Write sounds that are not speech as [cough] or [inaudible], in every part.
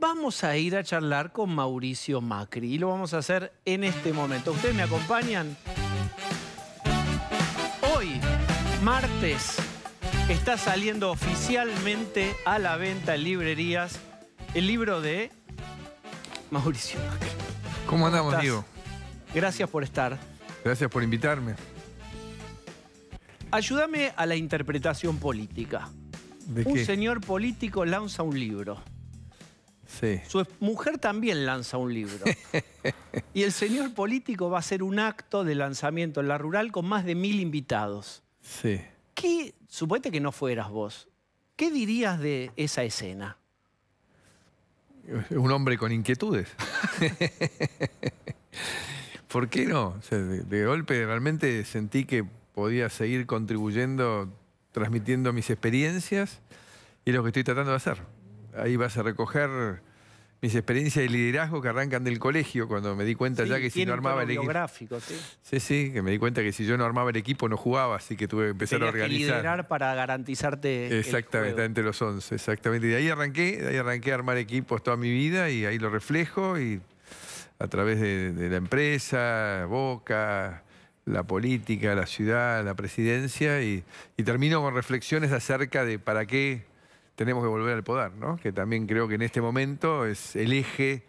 vamos a ir a charlar con Mauricio Macri y lo vamos a hacer en este momento. ¿Ustedes me acompañan? Hoy, martes, está saliendo oficialmente a la venta en librerías el libro de Mauricio Macri. ¿Cómo andamos, Diego? Gracias por estar. Gracias por invitarme. Ayúdame a la interpretación política. ¿De un señor político lanza un libro. Su mujer también lanza un libro. [laughs] y el señor político va a hacer un acto de lanzamiento en la rural con más de mil invitados. Sí. ¿Qué, suponete que no fueras vos, ¿qué dirías de esa escena? Un hombre con inquietudes. [laughs] ¿Por qué no? de golpe realmente sentí que podía seguir contribuyendo, transmitiendo mis experiencias y lo que estoy tratando de hacer ahí vas a recoger mis experiencias de liderazgo que arrancan del colegio, cuando me di cuenta ya que si no armaba el equipo. ¿sí? sí, sí, que me di cuenta que si yo no armaba el equipo no jugaba, así que tuve que empezar a organizar. Que liderar para garantizarte. Exactamente, el entre los 11, exactamente. Y ahí arranqué, ahí arranqué a armar equipos toda mi vida y ahí lo reflejo y a través de, la empresa, Boca, la política, la ciudad, la presidencia y termino con reflexiones acerca de para qué tenemos que volver al poder, ¿no? Que también creo que en este momento es el eje,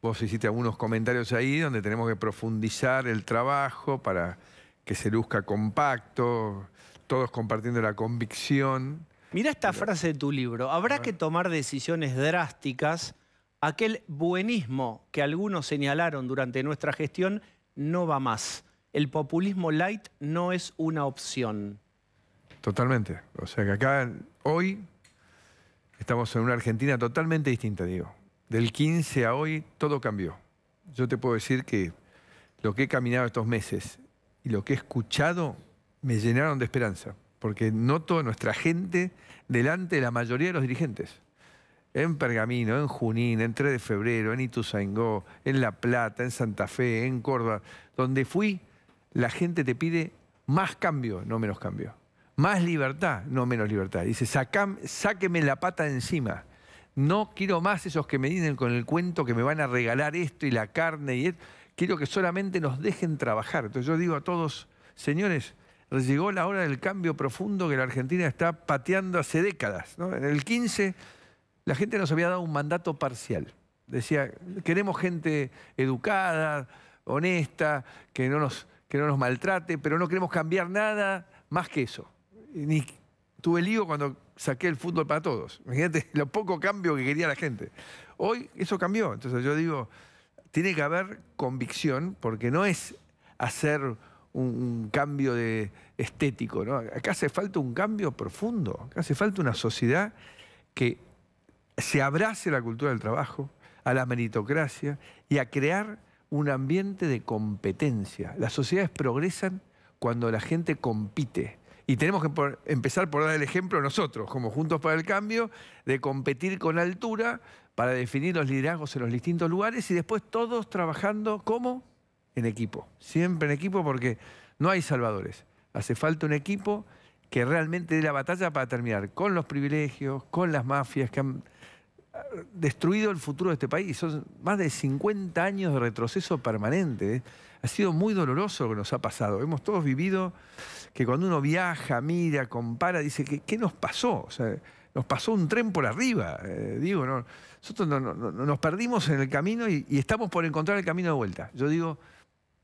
vos hiciste algunos comentarios ahí, donde tenemos que profundizar el trabajo para que se luzca compacto, todos compartiendo la convicción. Mira esta frase de tu libro, habrá que tomar decisiones drásticas, aquel buenismo que algunos señalaron durante nuestra gestión no va más. El populismo light no es una opción. Totalmente. O sea que acá hoy Estamos en una Argentina totalmente distinta, digo. Del 15 a hoy todo cambió. Yo te puedo decir que lo que he caminado estos meses y lo que he escuchado me llenaron de esperanza, porque noto nuestra gente delante de la mayoría de los dirigentes. En Pergamino, en Junín, en 3 de febrero, en Ituzaingó, en La Plata, en Santa Fe, en Córdoba, donde fui, la gente te pide más cambio, no menos cambio. Más libertad, no menos libertad. Dice, sáqueme la pata de encima. No quiero más esos que me dicen con el cuento que me van a regalar esto y la carne y esto. Quiero que solamente nos dejen trabajar. Entonces yo digo a todos, señores, llegó la hora del cambio profundo que la Argentina está pateando hace décadas. En el 15 la gente nos había dado un mandato parcial. Decía, queremos gente educada, honesta, que no nos, que no nos maltrate, pero no queremos cambiar nada más que eso ni tuve lío cuando saqué el fútbol para todos. Imagínate [laughs] lo poco cambio que quería la gente. Hoy eso cambió. Entonces yo digo, tiene que haber convicción, porque no es hacer un, cambio de estético. Acá hace falta un cambio profundo. Acá hace falta una sociedad que se abrace a la cultura del trabajo, a la meritocracia y a crear un ambiente de competencia. Las sociedades progresan cuando la gente compite y tenemos que empezar por dar el ejemplo nosotros, como Juntos para el Cambio, de competir con altura para definir los liderazgos en los distintos lugares y después todos trabajando como en equipo. Siempre en equipo porque no hay salvadores. Hace falta un equipo que realmente dé la batalla para terminar con los privilegios, con las mafias que han ah, destruido el futuro de este país. Son más de 50 años de retroceso permanente. ¿eh? ha sido muy doloroso lo que nos ha pasado. Hemos todos vivido que cuando uno viaja, mira, compara, dice, ¿qué, qué nos pasó? nos pasó un tren por arriba. Eh, digo, nosotros nos perdimos en el camino y, estamos por encontrar el camino de vuelta. Yo digo,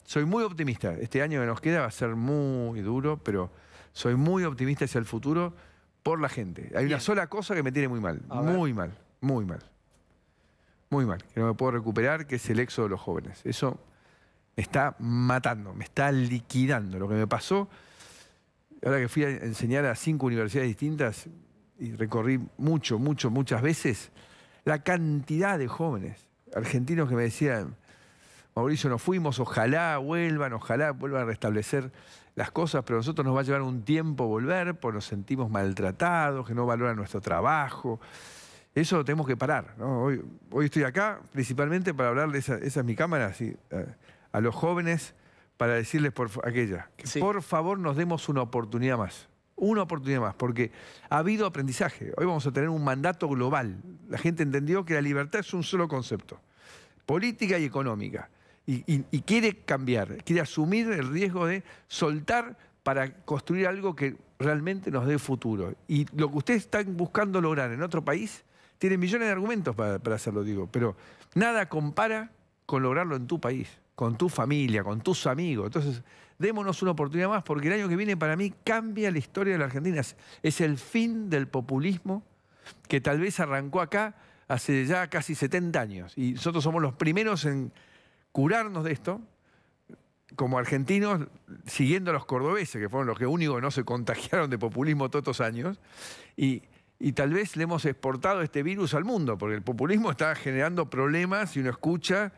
soy muy optimista. Este año que nos queda va a ser muy duro, pero soy muy optimista hacia el futuro por la gente. Hay una sola cosa que me tiene muy mal, muy mal, muy mal. Muy mal, que no me puedo recuperar, que es el éxodo de los jóvenes. Eso me está matando, me está liquidando. Lo que me pasó, ahora que fui a enseñar a cinco universidades distintas y recorrí mucho, mucho, muchas veces, la cantidad de jóvenes argentinos que me decían, Mauricio, nos fuimos, ojalá vuelvan, ojalá vuelvan a restablecer las cosas, pero a nosotros nos va a llevar un tiempo volver, porque nos sentimos maltratados, que no valoran nuestro trabajo. Eso lo tenemos que parar. Hoy, estoy acá principalmente para hablar de esa, esa es mi cámara, así, a los jóvenes para decirles por aquella, que por favor nos demos una oportunidad más. Una oportunidad más, porque ha habido aprendizaje. Hoy vamos a tener un mandato global. La gente entendió que la libertad es un solo concepto, política y económica. Y, quiere cambiar, quiere asumir el riesgo de soltar para construir algo que realmente nos dé futuro. Y lo que ustedes están buscando lograr en otro país, tiene millones de argumentos para hacerlo, digo, pero nada compara con lograrlo en tu país con tu familia, con tus amigos. Entonces, démonos una oportunidad más, porque el año que viene para mí cambia la historia de la Argentina. Es el fin del populismo que tal vez arrancó acá hace ya casi 70 años. Y nosotros somos los primeros en curarnos de esto, como argentinos, siguiendo a los cordobeses, que fueron los que únicos no se contagiaron de populismo todos estos años. Y, y tal vez le hemos exportado este virus al mundo, porque el populismo está generando problemas, si uno escucha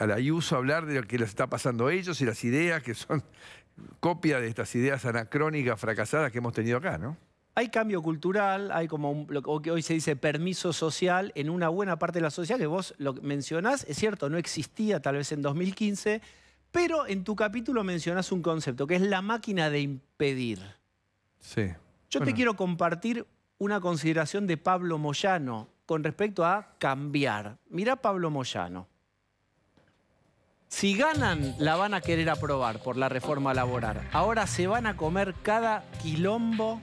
a la hablar de lo que les está pasando a ellos y las ideas que son [laughs] copia de estas ideas anacrónicas fracasadas que hemos tenido acá, ¿no? Hay cambio cultural, hay como lo que hoy se dice permiso social en una buena parte de la sociedad que vos lo mencionás, es cierto, no existía tal vez en 2015, pero en tu capítulo mencionás un concepto que es la máquina de impedir. Sí. Yo te quiero compartir una consideración de Pablo Moyano con respecto a cambiar. Mirá Pablo Moyano. Si ganan, la van a querer aprobar por la reforma laboral. Ahora se van a comer cada quilombo.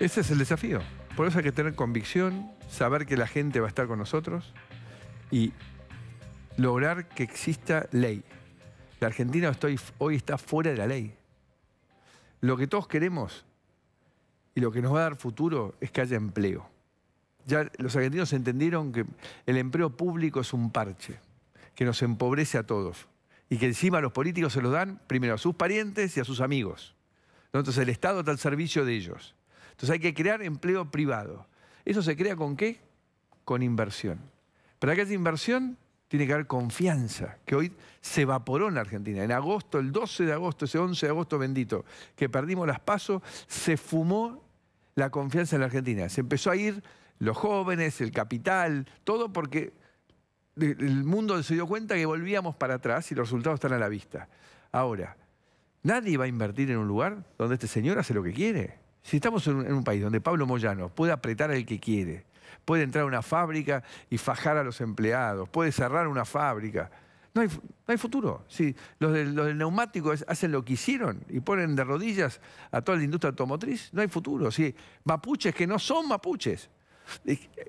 Ese es el desafío. Por eso hay que tener convicción, saber que la gente va a estar con nosotros y lograr que exista ley. La Argentina hoy está fuera de la ley. Lo que todos queremos y lo que nos va a dar futuro es que haya empleo. Ya los argentinos entendieron que el empleo público es un parche que nos empobrece a todos y que encima los políticos se los dan primero a sus parientes y a sus amigos. Entonces el Estado está al servicio de ellos. Entonces hay que crear empleo privado. ¿Eso se crea con qué? Con inversión. Pero haya inversión tiene que haber confianza, que hoy se evaporó en la Argentina. En agosto, el 12 de agosto, ese 11 de agosto bendito, que perdimos las pasos, se fumó la confianza en la Argentina. Se empezó a ir los jóvenes, el capital, todo porque el mundo se dio cuenta que volvíamos para atrás y los resultados están a la vista. Ahora, nadie va a invertir en un lugar donde este señor hace lo que quiere. Si estamos en un, país donde Pablo Moyano puede apretar al que quiere, puede entrar a una fábrica y fajar a los empleados, puede cerrar una fábrica, no hay, hay, futuro. Si los, del, neumático hacen lo que hicieron y ponen de rodillas a toda la industria automotriz. No hay futuro. Si mapuches que no son mapuches.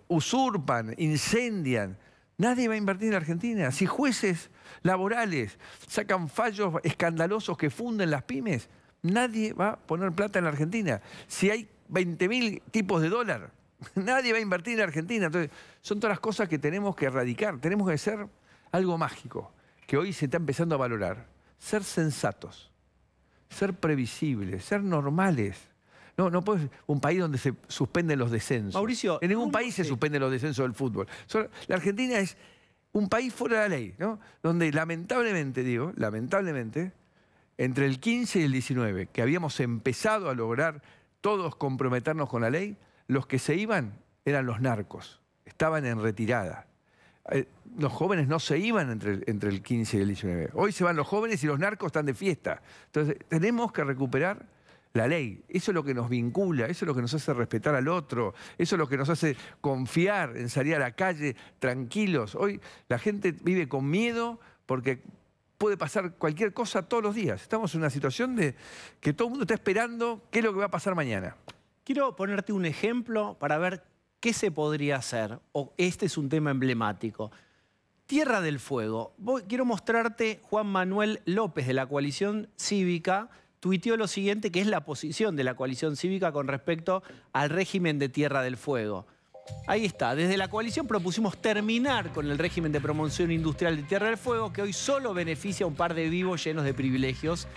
Usurpan, incendian, Nadie va a invertir en Argentina. Si jueces laborales sacan fallos escandalosos que funden las pymes, nadie va a poner plata en la Argentina. Si hay 20.000 tipos de dólar, [laughs] nadie va a invertir en Argentina. Entonces, son todas las cosas que tenemos que erradicar. Tenemos que ser algo mágico, que hoy se está empezando a valorar. Ser sensatos, ser previsibles, ser normales. No, no puede un país donde se suspenden los descensos. Mauricio. En ningún país se suspenden los descensos del fútbol. La Argentina es un país fuera de la ley, ¿no? Donde lamentablemente, digo, lamentablemente, entre el 15 y el 19, que habíamos empezado a lograr todos comprometernos con la ley, los que se iban eran los narcos, estaban en retirada. Eh, los jóvenes no se iban entre entre el 15 y el 19. Hoy se van los jóvenes y los narcos están de fiesta. Entonces, tenemos que recuperar la ley. Eso es lo que nos vincula, eso es lo que nos hace respetar al otro, eso es lo que nos hace confiar en salir a la calle tranquilos. Hoy la gente vive con miedo porque puede pasar cualquier cosa todos los días. Estamos en una situación de que todo el mundo está esperando qué es lo que va a pasar mañana. Quiero ponerte un ejemplo para ver qué se podría hacer, o este es un tema emblemático. Tierra del Fuego. quiero mostrarte Juan Manuel López de la coalición cívica lo siguiente, que es la posición de la coalición cívica con respecto al régimen de Tierra del Fuego. Ahí está, desde la coalición propusimos terminar con el régimen de promoción industrial de Tierra del Fuego, que hoy solo beneficia a un par de vivos llenos de privilegios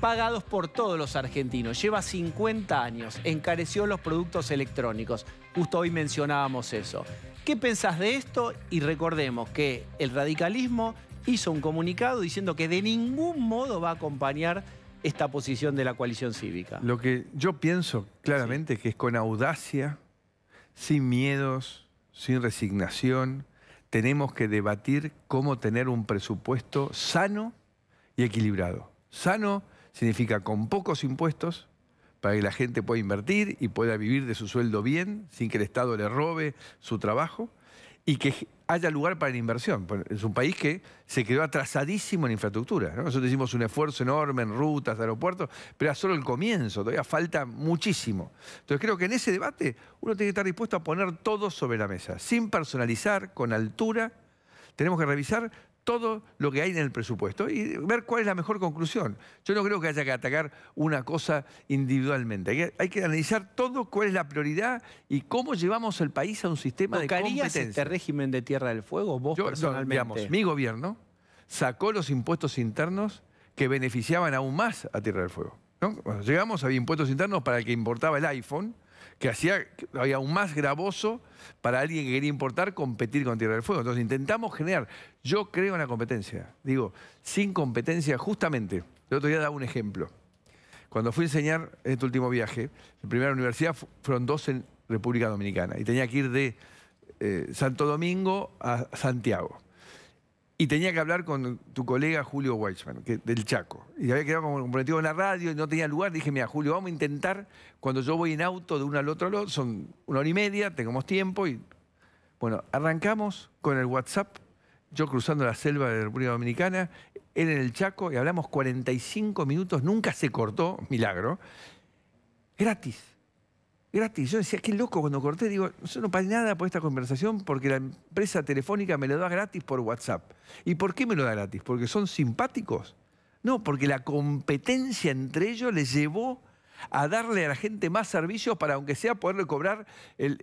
pagados por todos los argentinos. Lleva 50 años, encareció los productos electrónicos. Justo hoy mencionábamos eso. ¿Qué pensás de esto? Y recordemos que el radicalismo hizo un comunicado diciendo que de ningún modo va a acompañar esta posición de la coalición cívica? Lo que yo pienso claramente es que es con audacia, sin miedos, sin resignación, tenemos que debatir cómo tener un presupuesto sano y equilibrado. Sano significa con pocos impuestos, para que la gente pueda invertir y pueda vivir de su sueldo bien, sin que el Estado le robe su trabajo y que haya lugar para la inversión. Es un país que se quedó atrasadísimo en infraestructura. Nosotros hicimos un esfuerzo enorme en rutas, aeropuertos, pero era solo el comienzo, todavía falta muchísimo. Entonces creo que en ese debate uno tiene que estar dispuesto a poner todo sobre la mesa, sin personalizar, con altura. Tenemos que revisar todo lo que hay en el presupuesto y ver cuál es la mejor conclusión. Yo no creo que haya que atacar una cosa individualmente. Hay que, analizar todo, cuál es la prioridad y cómo llevamos el país a un sistema de este competencia. este régimen de Tierra del Fuego vos Yo, personalmente? mi gobierno sacó los impuestos internos que beneficiaban aún más a Tierra del Fuego. ¿no? llegamos, a impuestos internos para el que importaba el iPhone, que hacía aún más gravoso para alguien que quería importar competir con Tierra del Fuego. Entonces intentamos generar, yo creo en la competencia, digo, sin competencia justamente. El otro día daba un ejemplo. Cuando fui a enseñar en este último viaje, en primera universidad fueron dos en República Dominicana y tenía que ir de eh, Santo Domingo a Santiago. Y tenía que hablar con tu colega Julio Weichmann, que, del Chaco. Y había quedado como comprometido en la radio y no tenía lugar. Dije, mira, Julio, vamos a intentar, cuando yo voy en auto de uno al otro, son una hora y media, tengamos tiempo. y Bueno, arrancamos con el WhatsApp, yo cruzando la selva de la República Dominicana, él en el Chaco, y hablamos 45 minutos, nunca se cortó, milagro, gratis gratis. Yo decía, qué loco cuando corté, digo, yo no pagué nada por esta conversación porque la empresa telefónica me lo da gratis por WhatsApp. ¿Y por qué me lo da gratis? ¿Porque son simpáticos? No, porque la competencia entre ellos les llevó a darle a la gente más servicios para, aunque sea, poderle cobrar el,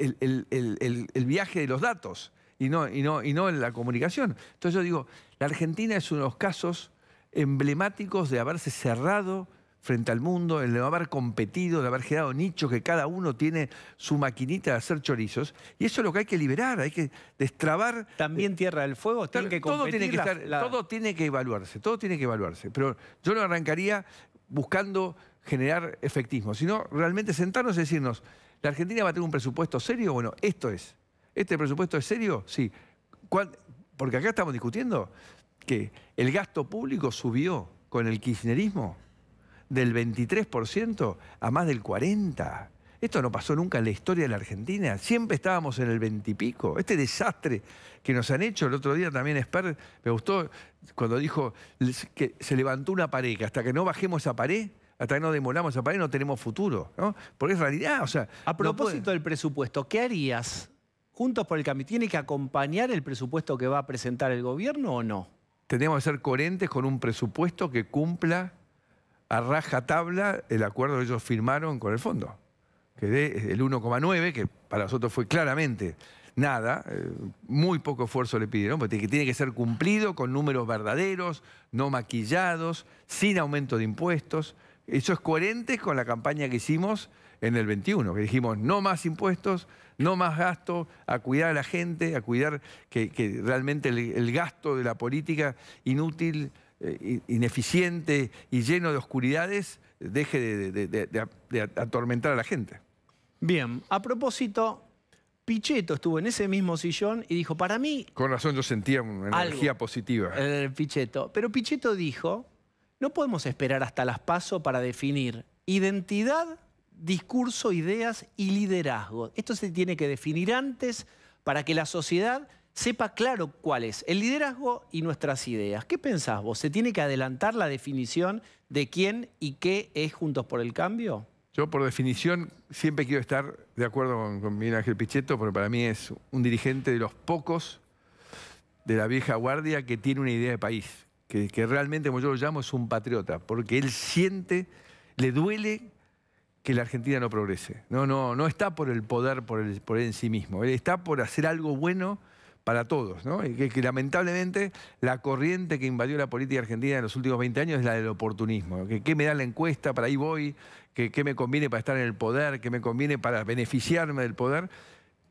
viaje de los datos y no, y, no, y no la comunicación. Entonces yo digo, la Argentina es uno de los casos emblemáticos de haberse cerrado frente al mundo, el de haber competido, de haber generado nichos, que cada uno tiene su maquinita de hacer chorizos. Y eso es lo que hay que liberar, hay que destrabar. También eh, Tierra del Fuego, tiene que todo tiene que, todo tiene que evaluarse, todo tiene que evaluarse. Pero yo no arrancaría buscando generar efectismo, sino realmente sentarnos y decirnos, ¿la Argentina va a tener un presupuesto serio? Bueno, esto es. ¿Este presupuesto es serio? Sí. Porque acá estamos discutiendo que el gasto público subió con el kirchnerismo del 23% a más del 40%. Esto no pasó nunca en la historia de la Argentina. Siempre estábamos en el 20 y pico. Este desastre que nos han hecho el otro día también me gustó cuando dijo que se levantó una pared, hasta que no bajemos esa pared, hasta que no demolamos esa pared, no tenemos futuro. ¿no? Porque es realidad. O sea, a propósito del presupuesto, ¿qué harías? Juntos por el cambio, ¿tiene que acompañar el presupuesto que va a presentar el gobierno o no? Tenemos que ser coherentes con un presupuesto que cumpla a tabla el acuerdo que ellos firmaron con el fondo, que de, el 1,9, que para nosotros fue claramente nada, eh, muy poco esfuerzo le pidieron, porque tiene que ser cumplido con números verdaderos, no maquillados, sin aumento de impuestos. Eso es coherente con la campaña que hicimos en el 21, que dijimos no más impuestos, no más gasto, a cuidar a la gente, a cuidar que, realmente el gasto de la política inútil eh, ineficiente y lleno de oscuridades deje de, atormentar a la gente. Bien, a propósito, Pichetto estuvo en ese mismo sillón y dijo, para mí... Con razón yo sentía una energía positiva. El Pichetto. Pero Pichetto dijo, no podemos esperar hasta las pasos para definir identidad, discurso, ideas y liderazgo. Esto se tiene que definir antes para que la sociedad sepa claro cuál es el liderazgo y nuestras ideas. ¿Qué pensás vos? ¿Se tiene que adelantar la definición de quién y qué es Juntos por el Cambio? Yo, por definición, siempre quiero estar de acuerdo con, con Miguel Ángel Pichetto, porque para mí es un dirigente de los pocos de la vieja guardia que tiene una idea de país, que, realmente, como yo lo llamo, es un patriota, porque él siente, le duele que la Argentina no progrese. No, no, no está por el poder, por, por él en sí mismo. Él está por hacer algo bueno para todos, ¿no? Y que, lamentablemente la corriente que invadió la política argentina en los últimos 20 años es la del oportunismo. Que, ¿Qué me da la encuesta? Para ahí voy. ¿Qué que me conviene para estar en el poder? ¿Qué me conviene para beneficiarme del poder?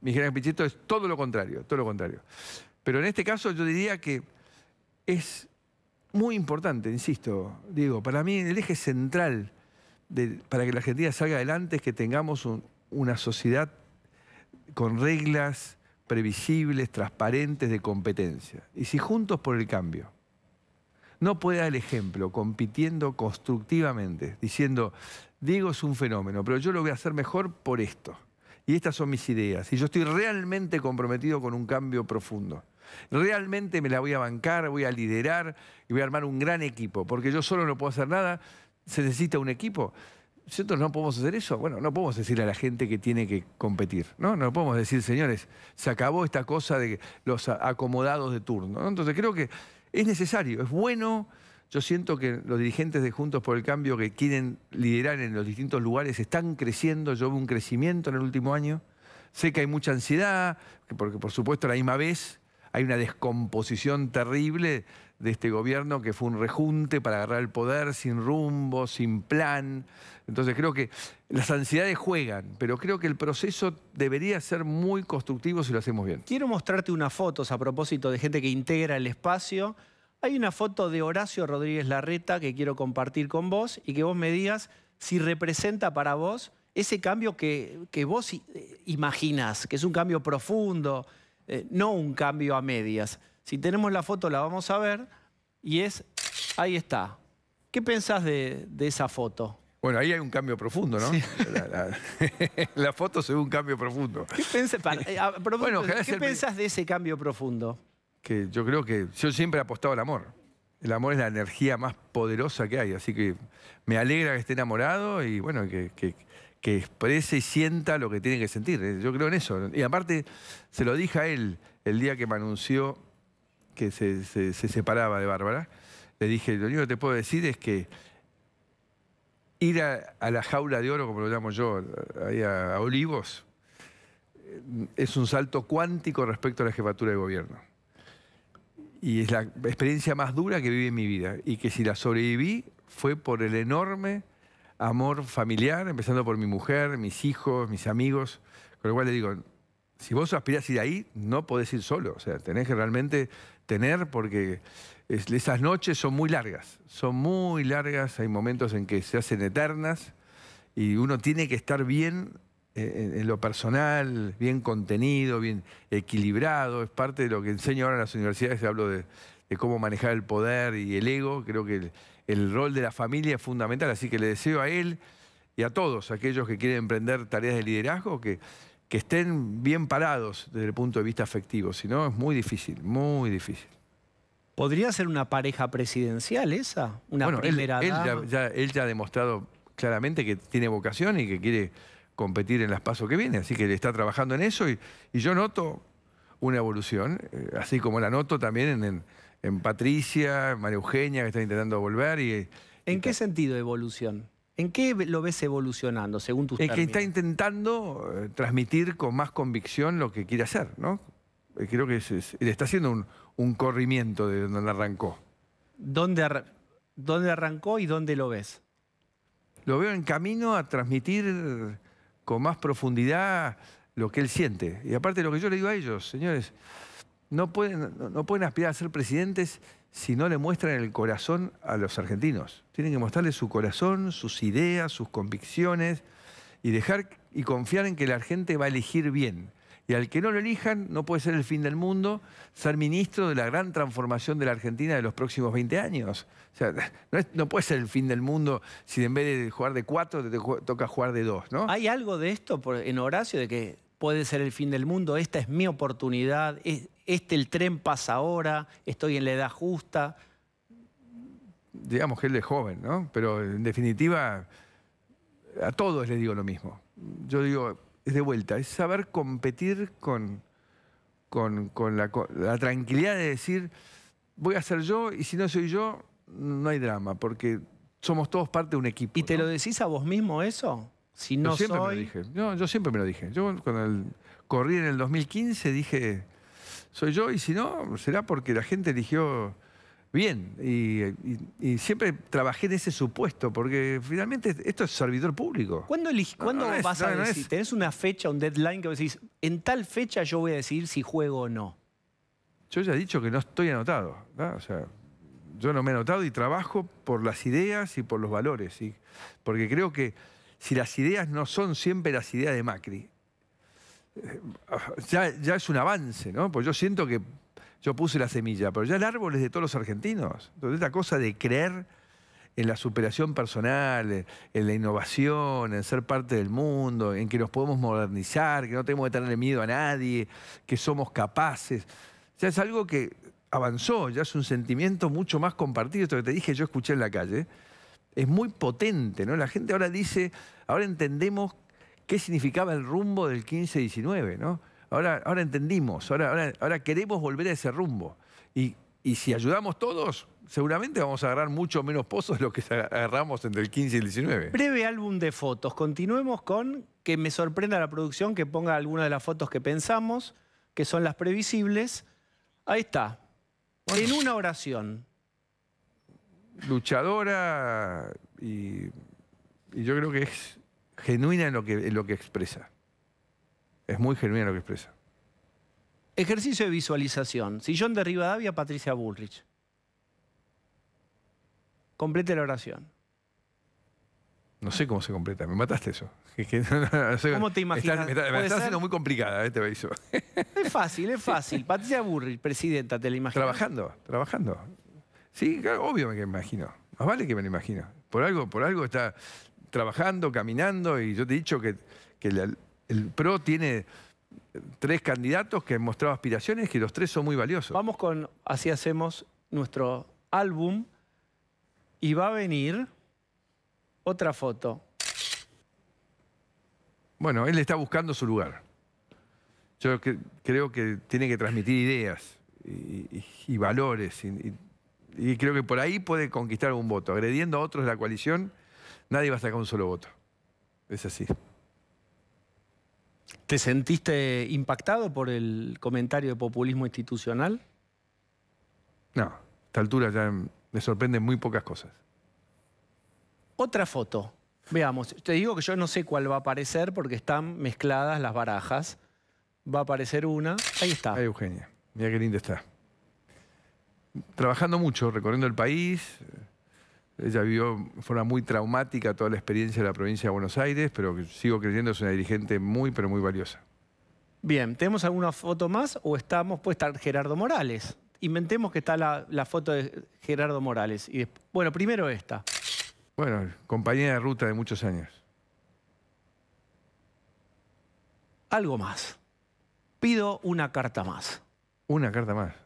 gran Pichetto es todo lo contrario, todo lo contrario. Pero en este caso yo diría que es muy importante, insisto, digo, para mí el eje central para que la Argentina salga adelante es que tengamos una sociedad con reglas, previsibles, transparentes de competencia. Y si juntos por el cambio no puede dar el ejemplo compitiendo constructivamente, diciendo, digo es un fenómeno, pero yo lo voy a hacer mejor por esto. Y estas son mis ideas. Y yo estoy realmente comprometido con un cambio profundo. Realmente me la voy a bancar, voy a liderar y voy a armar un gran equipo, porque yo solo no puedo hacer nada, se necesita un equipo. Nosotros no podemos hacer eso. Bueno, no podemos decirle a la gente que tiene que competir. No, no podemos decir, señores, se acabó esta cosa de los acomodados de turno. Entonces creo que es necesario, es bueno. Yo siento que los dirigentes de Juntos por el Cambio que quieren liderar en los distintos lugares están creciendo. Yo veo un crecimiento en el último año. Sé que hay mucha ansiedad, porque por supuesto la misma vez hay una descomposición terrible de este gobierno que fue un rejunte para agarrar el poder sin rumbo, sin plan. Entonces creo que las ansiedades juegan, pero creo que el proceso debería ser muy constructivo si lo hacemos bien. Quiero mostrarte unas fotos a propósito de gente que integra el espacio. Hay una foto de Horacio Rodríguez Larreta que quiero compartir con vos y que vos me digas si representa para vos ese cambio que, vos imaginas, que es un cambio profundo, eh, no un cambio a medias. Si tenemos la foto la vamos a ver y es, ahí está. ¿Qué pensás de, esa foto? Bueno, ahí hay un cambio profundo, ¿no? [laughs] La, foto se ve un cambio profundo. ¿Qué, eh, pensás, de ese cambio profundo? Que yo creo que yo siempre he apostado al amor. El amor es la energía más poderosa que hay, así que me alegra que esté enamorado y bueno, que, que, que exprese y sienta lo que tiene que sentir. Yo creo en eso. Y aparte, se lo dije a él el día que me anunció que se, separaba de Bárbara, le dije, lo único que te puedo decir es que ir a, la jaula de oro, como lo llamo yo, a, Olivos, eh, es un salto cuántico respecto a la jefatura de gobierno. Y es la experiencia más dura que viví en mi vida. Y que si la sobreviví fue por el enorme amor familiar, empezando por mi mujer, mis hijos, mis amigos. Con lo cual le digo, si vos aspirás a ir ahí, no podés ir solo. O sea, tenés que realmente tener porque esas noches son muy largas, son muy largas, hay momentos en que se hacen eternas y uno tiene que estar bien eh, en, lo personal, bien contenido, bien equilibrado, es parte de lo que enseño ahora en las universidades, hablo de, cómo manejar el poder y el ego, creo que el, el rol de la familia es fundamental, así que le deseo a él y a todos aquellos que quieren emprender tareas de liderazgo que que estén bien parados desde el punto de vista afectivo. Si no, es muy difícil, muy difícil. ¿Podría ser una pareja presidencial esa? ¿Una bueno, él, él Ya, ha demostrado claramente que tiene vocación y que quiere competir en las pasos que vienen. Así que él está trabajando en eso y, yo noto una evolución, eh, así como la noto también en, Patricia, en María Eugenia, que está intentando volver. Y, ¿En qué sentido evolución? ¿En qué lo ves evolucionando, según tus Es que está intentando eh, transmitir con más convicción lo que quiere hacer, ¿no? Eh, creo que es, está haciendo un, corrimiento de donde arrancó. ¿Dónde, arrancó y dónde lo ves? Lo veo en camino a transmitir con más profundidad lo que él siente. Y aparte lo que yo le digo a ellos, señores, no pueden, no pueden aspirar a ser presidentes si no le muestran el corazón a los argentinos. Tienen que mostrarle su corazón, sus ideas, sus convicciones y dejar y confiar en que la gente va a elegir bien. Y al que no lo elijan, no puede ser el fin del mundo ser ministro de la gran transformación de la Argentina de los próximos 20 años. [laughs] no, puede ser el fin del mundo si en vez de jugar de cuatro te, toca jugar de dos, ¿no? ¿Hay algo de esto por, en Horacio de que puede ser el fin del mundo, esta es mi oportunidad, es, este el tren pasa ahora, estoy en la edad justa. Digamos que él es joven, ¿no? Pero en definitiva, a todos les digo lo mismo. Yo digo, es de vuelta, es saber competir con, con, la, tranquilidad de decir, voy a ser yo y si no soy yo, no hay drama, porque somos todos parte de un equipo. ¿Y te lo decís a vos mismo eso? Si no yo siempre me lo dije. No, yo siempre me lo dije. Yo cuando el, corrí en el 2015 dije, soy yo y si no, será porque la gente eligió bien. Y, siempre trabajé en ese supuesto, porque finalmente esto es servidor público. ¿Cuándo, vas a decir? ¿Tenés una fecha, un deadline que decís, en tal fecha yo voy a decidir si juego o no? Yo ya he dicho que no estoy anotado. O sea, yo no me he anotado y trabajo por las ideas y por los valores. ¿sí? Porque creo que si las ideas no son siempre las ideas de Macri, ya, es un avance, ¿no? Pues yo siento que yo puse la semilla, pero ya el árbol es de todos los argentinos. Entonces, esta cosa de creer en la superación personal, en la innovación, en ser parte del mundo, en que nos podemos modernizar, que no tenemos que tener miedo a nadie, que somos capaces. Ya es algo que avanzó, ya es un sentimiento mucho más compartido. Esto que te dije, yo escuché en la calle, es muy potente, ¿no? La gente ahora dice, ahora entendemos qué significaba el rumbo del 15-19, ¿no? Ahora, ahora entendimos, ahora, ahora, queremos volver a ese rumbo. Y, si ayudamos todos, seguramente vamos a agarrar mucho menos pozos de lo que [laughs] agarramos entre el 15 y el 19. Breve álbum de fotos. Continuemos con que me sorprenda la producción que ponga alguna de las fotos que pensamos, que son las previsibles. Ahí está. En una oración. Luchadora y yo creo que es genuina en lo que, lo que expresa. Es muy genuina en lo que expresa. Ejercicio de visualización. Sillón de Rivadavia, Patricia Bullrich. Complete la oración. No sé cómo se completa, me mataste eso. [laughs] ¿Cómo te imaginas? me, está, haciendo muy complicada este eh, aviso. [laughs] Es fácil, es fácil. Patricia Bullrich, presidenta, te la imaginas. Trabajando, trabajando. Sí, obvio que me imagino. Más vale que me lo imagino. Por algo, por algo está, trabajando, caminando, y yo te he dicho que, el PRO tiene tres candidatos que han mostrado aspiraciones que los tres son muy valiosos. Vamos con Así hacemos nuestro álbum y va a venir otra foto. Bueno, él está buscando su lugar. Yo creo que tiene que transmitir ideas y, valores. Y, y, creo que por ahí puede conquistar un voto, agrediendo a otros de la coalición Nadie va a sacar un solo voto. Es así. ¿Te sentiste impactado por el comentario de populismo institucional? No, a esta altura ya me sorprenden muy pocas cosas. Otra foto. Veamos, te digo que yo no sé cuál va a aparecer porque están mezcladas las barajas. Va a aparecer una. Ahí está. Ahí Eugenia. Mira qué linda está. Trabajando mucho, recorriendo el país, ella vivió de forma muy traumática toda la experiencia de la provincia de Buenos Aires, pero sigo creyendo es una dirigente muy, pero muy valiosa. Bien, ¿tenemos alguna foto más o estamos, puesta Gerardo Morales? Inventemos que está la, foto de Gerardo Morales. bueno, primero esta. Bueno, compañía de ruta de muchos años. Algo más. Pido una carta más. Una carta más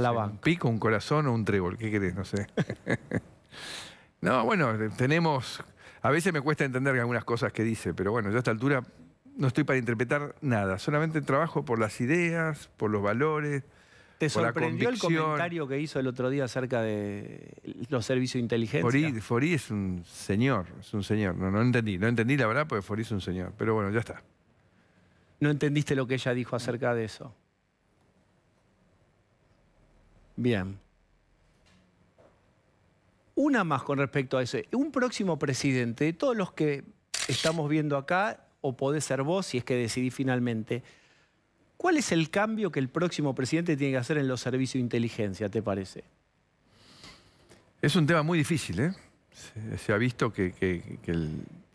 un pico, un corazón o un trébol, ¿qué querés? No sé. [laughs] no, bueno, tenemos. A veces me cuesta entender algunas cosas que dice, pero bueno, yo a esta altura no estoy para interpretar nada, solamente trabajo por las ideas, por los valores. ¿Te sorprendió el comentario que hizo el otro día acerca de los servicios de inteligencia? Forí, es un señor, es un señor. No, no entendí, no entendí la verdad porque Forí es un señor, pero bueno, ya está. No entendiste lo que ella dijo acerca de eso. Bien. Una más con respecto a eso. Un próximo presidente, de todos los que estamos viendo acá, o podés ser vos si es que decidí finalmente, ¿cuál es el cambio que el próximo presidente tiene que hacer en los servicios de inteligencia, te parece? Es un tema muy difícil, ¿eh? Se, ha visto que,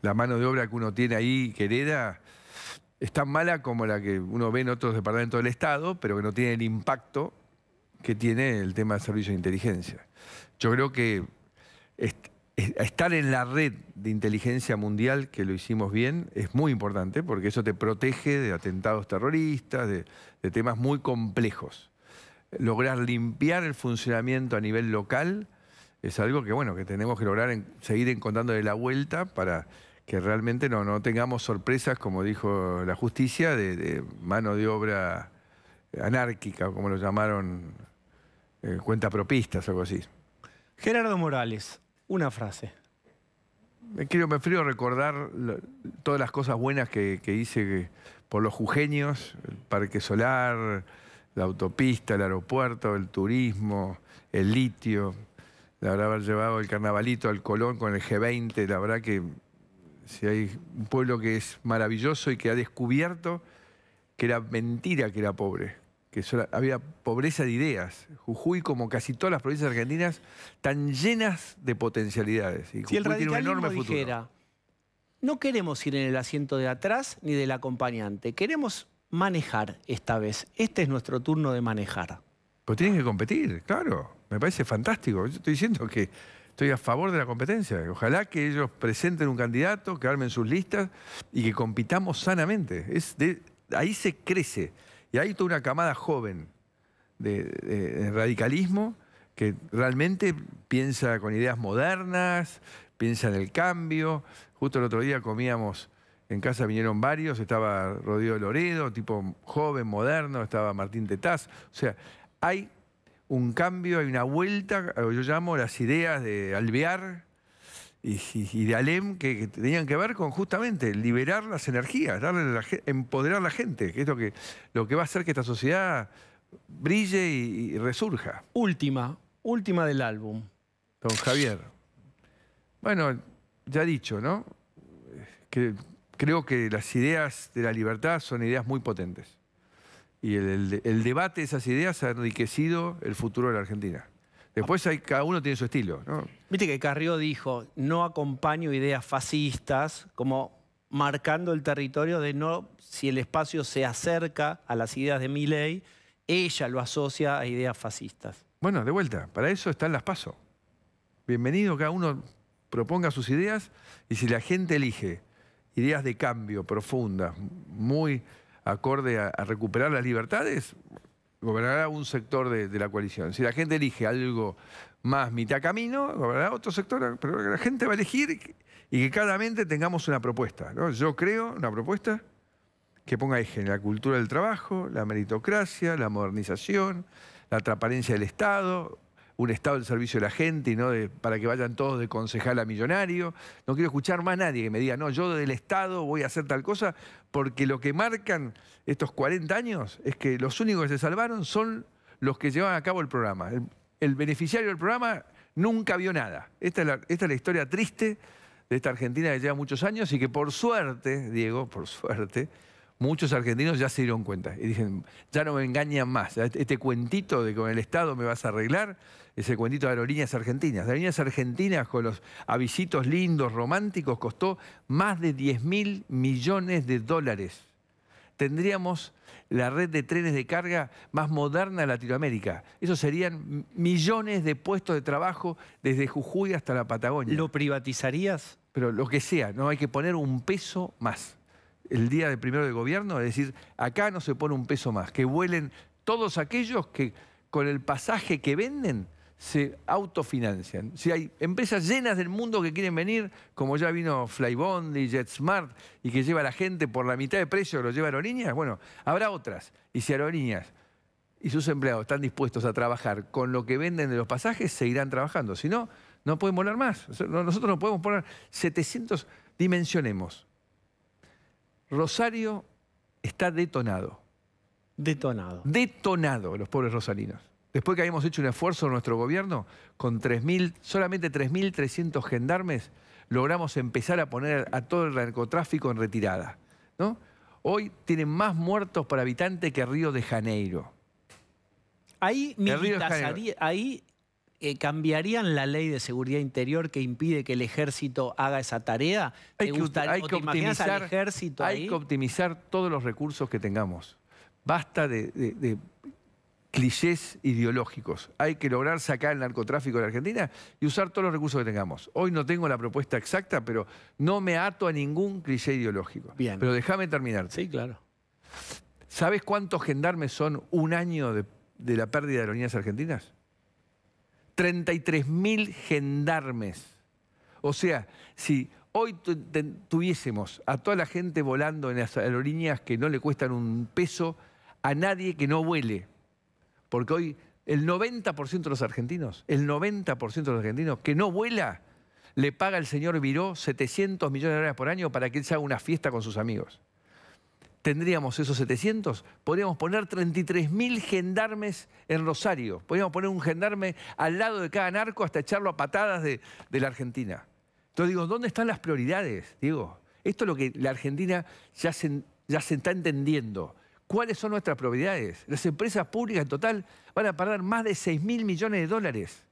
la mano de obra que uno tiene ahí, que es tan mala como la que uno ve en otros departamentos del Estado, pero que no tiene el impacto que tiene el tema de servicio de inteligencia. Yo creo que estar en la red de inteligencia mundial, que lo hicimos bien, es muy importante porque eso te protege de atentados terroristas, de, temas muy complejos. Lograr limpiar el funcionamiento a nivel local es algo que, bueno, que tenemos que lograr en, seguir encontrando de la vuelta para que realmente no, no tengamos sorpresas, como dijo la justicia, de mano de obra anárquica, como lo llamaron eh, o algo así. Gerardo Morales, una frase. Me, quiero, me frío recordar todas las cosas buenas que, que hice por los jujeños, el parque solar, la autopista, el aeropuerto, el turismo, el litio. La verdad, haber llevado el carnavalito al Colón con el G20, la verdad que si hay un pueblo que es maravilloso y que ha descubierto que era mentira que era pobre, que había pobreza de ideas. Jujuy, como casi todas las provincias argentinas, Están llenas de potencialidades. Y Jujuy el tiene un enorme futuro. no queremos ir en el asiento de atrás ni del acompañante. Queremos manejar esta vez. Este es nuestro turno de manejar. Pues tienen que competir, claro. Me parece fantástico. Yo estoy diciendo que estoy a favor de la competencia. Ojalá que ellos presenten un candidato, que armen sus listas y que compitamos sanamente. Es de, ahí se crece hay toda una camada joven de, radicalismo que realmente piensa con ideas modernas, piensa en el cambio. Justo el otro día comíamos, en casa vinieron varios, estaba Rodrigo Loredo, tipo joven, moderno, estaba Martín Tetaz. O sea, hay un cambio, hay una vuelta, yo llamo las ideas de Alvear, y, de Alem que, tenían que ver con justamente liberar las energías, empoderar a la gente, que es lo que, lo que va a hacer que esta sociedad brille y, resurja. Última, última del álbum. Don Javier. Bueno, ya dicho, ¿no? creo que las ideas de la libertad son ideas muy potentes. Y el debate de esas ideas ha enriquecido el futuro de la Argentina. Después hay, cada uno tiene su estilo. ¿no? Viste que Carrió dijo, no acompaño ideas fascistas, como marcando el territorio de no, si el espacio se acerca a las ideas de ley, ella lo asocia a ideas fascistas. Bueno, de vuelta, para eso están las pasos. Bienvenido, cada uno proponga sus ideas y si la gente elige ideas de cambio profundas, muy acorde a recuperar las libertades, gobernará un sector de, la coalición. Si la gente elige algo más mitad camino, gobernará otro sector, pero la gente va a elegir y que cada mente tengamos una propuesta. Yo creo una propuesta que ponga eje en la cultura del trabajo, la meritocracia, la modernización, la transparencia del Estado, un Estado del servicio de la gente y no para que vayan todos de concejal a millonario. No quiero escuchar más a nadie que me diga, no, yo del Estado voy a hacer tal cosa, porque lo que marcan estos 40 años es que los únicos que se salvaron son los que llevan a cabo el programa. El, beneficiario del programa nunca vio nada. Esta es, esta es la historia triste de esta Argentina que lleva muchos años y que por suerte, Diego, por suerte, muchos argentinos ya se dieron cuenta y dicen, ya no me engañan más. Este, este cuentito de con el Estado me vas a arreglar, ese cuentito de aerolíneas argentinas. De aerolíneas argentinas con los avisitos lindos, románticos, costó más de 10 mil millones de dólares. Tendríamos la red de trenes de carga más moderna de Latinoamérica. Eso serían millones de puestos de trabajo desde Jujuy hasta la Patagonia. ¿Lo privatizarías? Pero lo que sea, no hay que poner un peso más el día de primero de gobierno, es decir, acá no se pone un peso más, que vuelen todos aquellos que con el pasaje que venden se autofinancian. Si hay empresas llenas del mundo que quieren venir, como ya vino Flybondi, JetSmart, y que lleva a la gente por la mitad de precio lo lleva Aerolíneas, bueno, habrá otras. Y si Aerolíneas y sus empleados están dispuestos a trabajar con lo que venden de los pasajes, seguirán trabajando. Si no, no pueden volar más. Nosotros no podemos poner 700, dimensionemos, Rosario está detonado. Detonado. Detonado, los pobres rosarinos. Después que habíamos hecho un esfuerzo en nuestro gobierno, con solamente 3.300 gendarmes, logramos empezar a poner a todo el narcotráfico en retirada. ¿no? Hoy tienen más muertos por habitante que Río de Janeiro. Ahí, ahí eh, ¿cambiarían la ley de seguridad interior que impide que el ejército haga esa tarea? hay que, optimizar, ejército Hay que optimizar todos los recursos que tengamos. Basta de, clichés ideológicos. Hay que lograr sacar el narcotráfico de la Argentina y usar todos los recursos que tengamos. Hoy no tengo la propuesta exacta, pero no me ato a ningún cliché ideológico. Bien. Pero déjame terminar. Sí, claro. ¿Sabes cuántos gendarmes son un año de, la pérdida de Aerolíneas argentinas? 33.000 gendarmes. O sea, si hoy tuviésemos a toda la gente volando en las aerolíneas que no le cuestan un peso, a nadie que no vuele, porque hoy el 90% de los argentinos, el 90% de los argentinos que no vuela, le paga el señor Viró 700 millones de dólares por año para que él se haga una fiesta con sus amigos tendríamos esos 700, podríamos poner 33.000 gendarmes en Rosario, podríamos poner un gendarme al lado de cada narco hasta echarlo a patadas de, la Argentina. Entonces digo, ¿dónde están las prioridades? Digo, esto es lo que la Argentina ya se, está entendiendo. ¿Cuáles son nuestras prioridades? Las empresas públicas en total van a pagar más de 6.000 millones de dólares.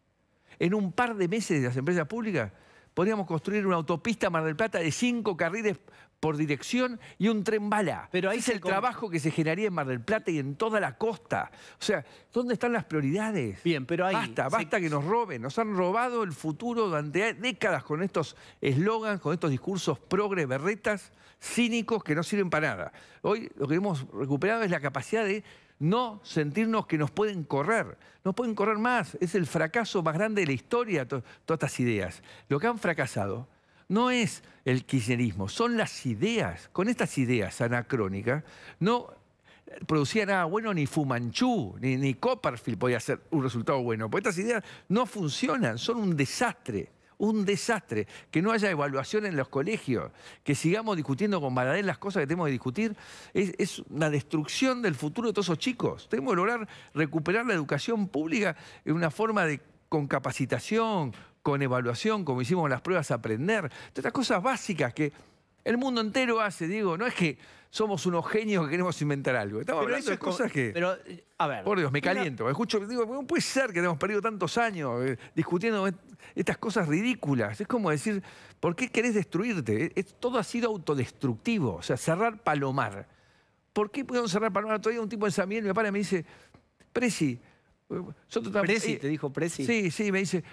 En un par de meses de las empresas públicas podríamos construir una autopista Mar del Plata de cinco carriles por dirección y un tren bala. Pero ahí es el trabajo que se generaría en Mar del Plata y en toda la costa. O sea, ¿dónde están las prioridades? Bien, pero ahí... Basta, basta que nos roben. Nos han robado el futuro durante décadas con estos eslogans, con estos discursos progre, berretas, cínicos, que no sirven para nada. Hoy lo que hemos recuperado es la capacidad de no sentirnos que nos pueden correr. Nos pueden correr más. Es el fracaso más grande de la historia, todas estas ideas. Lo que han fracasado no es el kirchnerismo, son las ideas. Con estas ideas anacrónicas, no producía nada bueno ni Fumanchu, ni, ni Copperfield podía ser un resultado bueno. Porque estas ideas no funcionan, son un desastre un desastre. Que no haya evaluación en los colegios, que sigamos discutiendo con baladén las cosas que tenemos que discutir, es, es la destrucción del futuro de todos esos chicos. Tenemos que lograr recuperar la educación pública en una forma de con capacitación, con evaluación, como hicimos las pruebas aprender. Todas estas cosas básicas que el mundo entero hace, digo, no es que somos unos genios que queremos inventar algo. Estamos hablando de cosas que... Eh, Por Dios, me caliento. Escucho Escucho, digo, ¿cómo puede ser que hemos perdido tantos años eh, discutiendo estas cosas ridículas? Es como decir, ¿por qué querés destruirte? E-, todo ha sido autodestructivo. O sea, cerrar Palomar. ¿Por qué pudieron cerrar Palomar? Todavía un tipo de San Miguel me para y me dice, Presi, Soto eh, te dijo Preci. Sí, sí, me dice,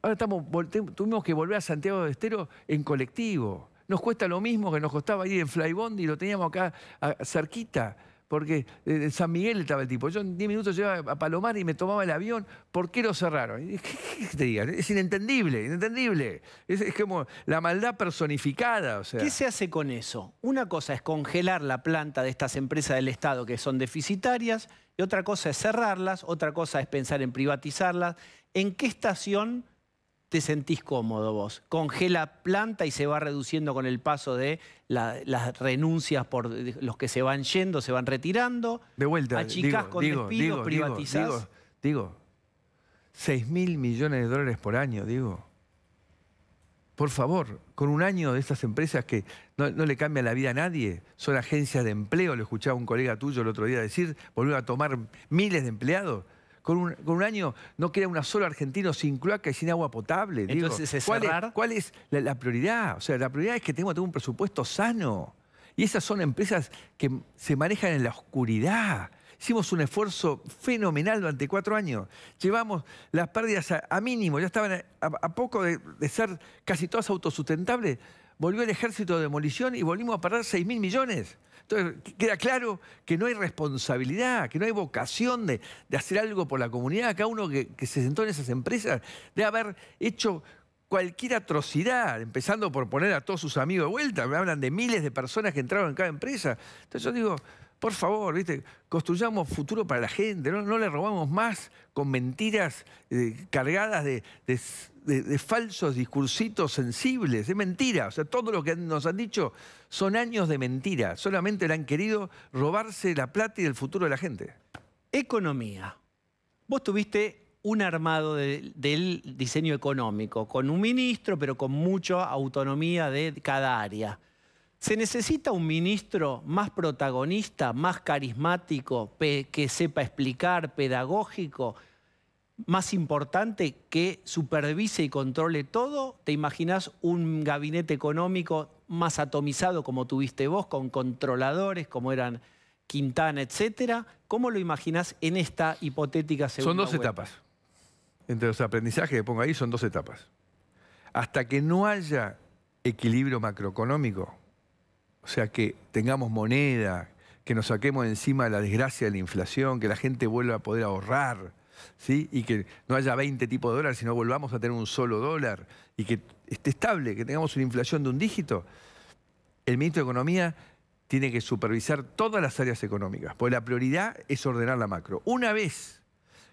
ahora estamos, tuvimos que volver a Santiago de Estero en colectivo nos cuesta lo mismo que nos costaba ir en y lo teníamos acá cerquita, porque eh, San Miguel estaba el tipo. Yo en 10 minutos llegaba a Palomar y me tomaba el avión, ¿por qué lo cerraron? ¿Qué, te digan? Es inentendible, inentendible. Es, como la maldad personificada. ¿Qué se hace con eso? Una cosa es congelar la planta de estas empresas del Estado que son deficitarias, y otra cosa es cerrarlas, otra cosa es pensar en privatizarlas. ¿En qué estación te sentís cómodo vos. Congela planta y se va reduciendo con el paso de las renuncias por los que se van yendo, se van retirando. De vuelta. Achicás digo, con digo, digo, Digo, 6 mil millones de dólares por año, digo. Por favor, con un año de estas empresas que no, le cambia la vida a nadie, son agencias de empleo, lo escuchaba un colega tuyo el otro día decir, volvió a tomar miles de empleados con un, año no queda un solo argentino sin cloaca y sin agua potable. ¿cuál es, la, prioridad? O sea, la prioridad es que tengamos un presupuesto sano. Y esas son empresas que se manejan en la oscuridad. Hicimos un esfuerzo fenomenal durante cuatro años. Llevamos las pérdidas a, mínimo, ya estaban a, poco de, ser casi todas autosustentables. Volvió el ejército de demolición y volvimos a perder 6 mil millones. Entonces, queda claro que no hay responsabilidad, que no hay vocación de, hacer algo por la comunidad. Cada uno que, que se sentó en esas empresas debe haber hecho cualquier atrocidad, empezando por poner a todos sus amigos de vuelta. Me hablan de miles de personas que entraron en cada empresa. Entonces yo digo, por favor, ¿viste? construyamos futuro para la gente, no, le robamos más con mentiras eh, cargadas de, falsos discursitos sensibles, de mentira, o sea, todo lo que nos han dicho son años de mentira, solamente le han querido robarse la plata y el futuro de la gente. Economía. Vos tuviste un armado del diseño económico, con un ministro, pero con mucha autonomía de cada área. ¿Se necesita un ministro más protagonista, más carismático, que sepa explicar, pedagógico, más importante, que supervise y controle todo? ¿Te imaginas un gabinete económico más atomizado como tuviste vos, con controladores como eran Quintana, etcétera? ¿Cómo lo imaginás en esta hipotética segunda Son dos etapas. Entre los aprendizajes que pongo ahí son dos etapas. Hasta que no haya equilibrio macroeconómico, o sea, que tengamos moneda, que nos saquemos encima de la desgracia de la inflación, que la gente vuelva a poder ahorrar, ¿sí? y que no haya 20 tipos de dólares, sino volvamos a tener un solo dólar, y que esté estable, que tengamos una inflación de un dígito. El ministro de Economía tiene que supervisar todas las áreas económicas, porque la prioridad es ordenar la macro. Una vez,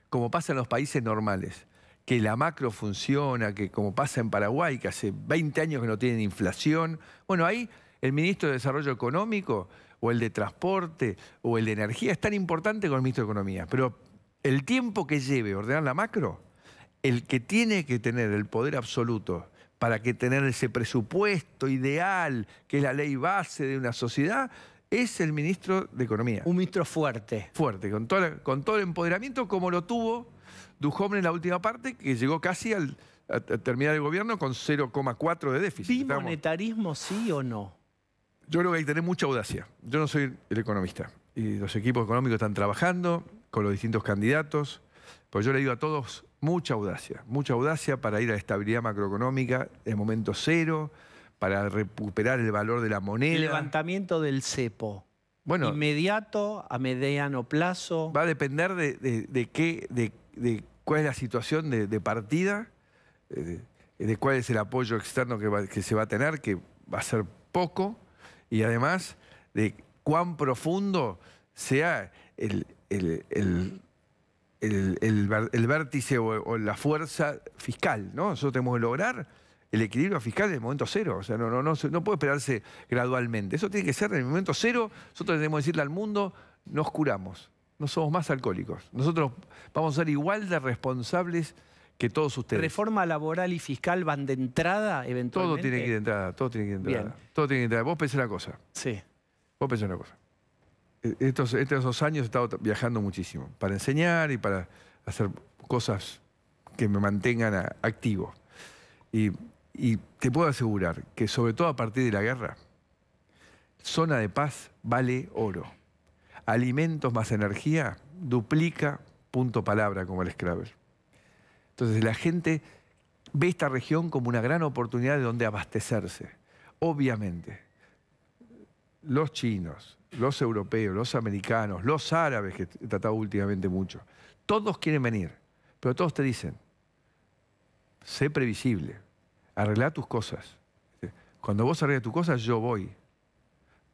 como pasa en los países normales, que la macro funciona, que como pasa en Paraguay, que hace 20 años que no tienen inflación, bueno, ahí el ministro de Desarrollo Económico o el de Transporte o el de Energía es tan importante como el ministro de Economía. Pero el tiempo que lleve ordenar la macro, el que tiene que tener el poder absoluto para que tener ese presupuesto ideal, que es la ley base de una sociedad, es el ministro de Economía. Un ministro fuerte. Fuerte, con todo, el, empoderamiento como lo tuvo Duhomme en la última parte, que llegó casi al, a, terminar el gobierno con 0,4 de déficit. monetarismo sí o no? yo creo que hay que tener mucha audacia. Yo no soy el economista. Y los equipos económicos están trabajando con los distintos candidatos. Pues yo le digo a todos, mucha audacia, mucha audacia para ir a la estabilidad macroeconómica en momento cero, para recuperar el valor de la moneda. El levantamiento del cepo. Bueno, inmediato, a mediano plazo. Va a depender de, qué, de, cuál es la situación de, partida, eh, de, cuál es el apoyo externo que se va a tener, que va a ser poco y además de cuán profundo sea el, vértice o, la fuerza fiscal. ¿no? Nosotros tenemos que lograr el equilibrio fiscal en el momento cero. O sea, no, no, no, no puede esperarse gradualmente. Eso tiene que ser en el momento cero. Nosotros tenemos que decirle al mundo, nos curamos, no somos más alcohólicos. Nosotros vamos a ser igual de responsables que todos ustedes. ¿Reforma laboral y fiscal van de entrada eventualmente? Todo tiene que ir de entrada, todo tiene que ir de entrada. Todo tiene Vos pensé una cosa. Sí. Vos pensé una cosa. E-, estos, estos dos años he estado viajando muchísimo para enseñar y para hacer cosas que me mantengan activo. Y, te puedo asegurar que sobre todo a partir de la guerra, zona de paz vale oro. Alimentos más energía duplica punto palabra como el Scrabble. Entonces la gente ve esta región como una gran oportunidad de donde abastecerse. Obviamente, los chinos, los europeos, los americanos, los árabes, que he tratado últimamente mucho, todos quieren venir, pero todos te dicen, sé previsible, arregla tus cosas. Cuando vos arreglas tus cosas, yo voy.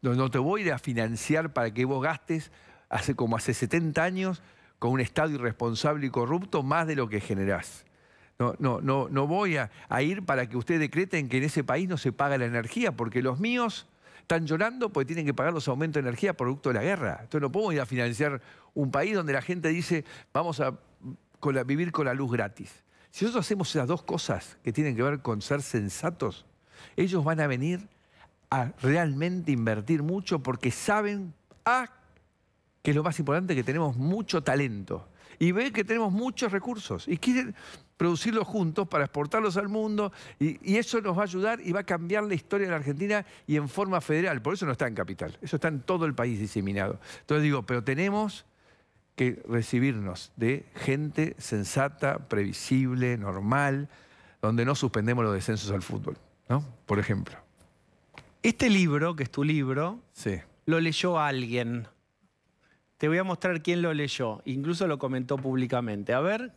No, te voy a a financiar para que vos gastes hace como hace 70 años con un Estado irresponsable y corrupto más de lo que generás. No, no, no, no voy a, ir para que ustedes decreten que en ese país no se paga la energía, porque los míos están llorando porque tienen que pagar los aumentos de energía producto de la guerra. Entonces no podemos ir a financiar un país donde la gente dice vamos a vivir con la luz gratis. Si nosotros hacemos esas dos cosas que tienen que ver con ser sensatos, ellos van a venir a realmente invertir mucho porque saben a que es lo más importante, que tenemos mucho talento. Y ve que tenemos muchos recursos y quieren producirlos juntos para exportarlos al mundo y, eso nos va a ayudar y va a cambiar la historia de la Argentina y en forma federal. Por eso no está en capital, eso está en todo el país diseminado. Entonces digo, pero tenemos que recibirnos de gente sensata, previsible, normal, donde no suspendemos los descensos al fútbol, ¿no? Por ejemplo. Este libro, que es tu libro, sí. lo leyó alguien. Te voy a mostrar quién lo leyó, incluso lo comentó públicamente. A ver.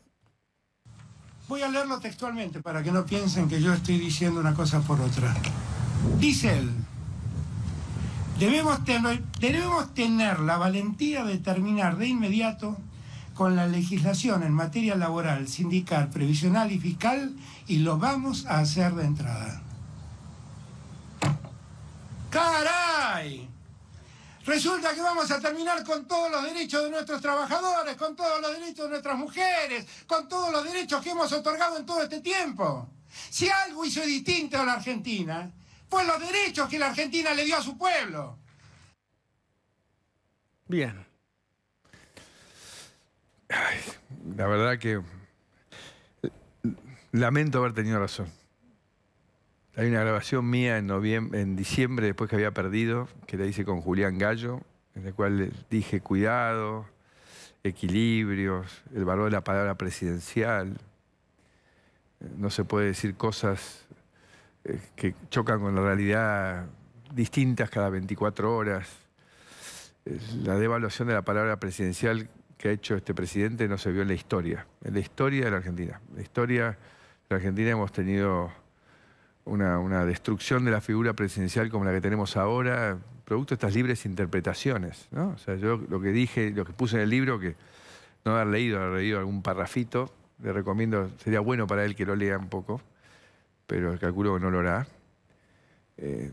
Voy a leerlo textualmente para que no piensen que yo estoy diciendo una cosa por otra. Dice él, debemos, tener, la valentía de terminar de inmediato con la legislación en materia laboral, sindical, previsional y fiscal y lo vamos a hacer de entrada. ¡Caray! Resulta que vamos a terminar con todos los derechos de nuestros trabajadores, con todos los derechos de nuestras mujeres, con todos los derechos que hemos otorgado en todo este tiempo. Si algo hizo distinto a la Argentina, fue los derechos que la Argentina le dio a su pueblo. Bien. la verdad que eh, lamento haber tenido razón. Hay una grabación mía en, noviembre, en diciembre, después que había perdido, que la hice con Julián Gallo, en la cual dije cuidado, equilibrios, el valor de la palabra presidencial. No se puede decir cosas eh, que chocan con la realidad distintas cada 24 horas. Eh, la devaluación de la palabra presidencial que ha hecho este presidente no se vio en la historia, en la historia de la Argentina. la historia de la Argentina hemos tenido una, destrucción de la figura presidencial como la que tenemos ahora, producto de estas libres interpretaciones. ¿no? O sea, yo lo que dije, lo que puse en el libro, que no haber leído, ha leído algún parrafito, le recomiendo, sería bueno para él que lo lea un poco, pero calculo que no lo hará. Eh,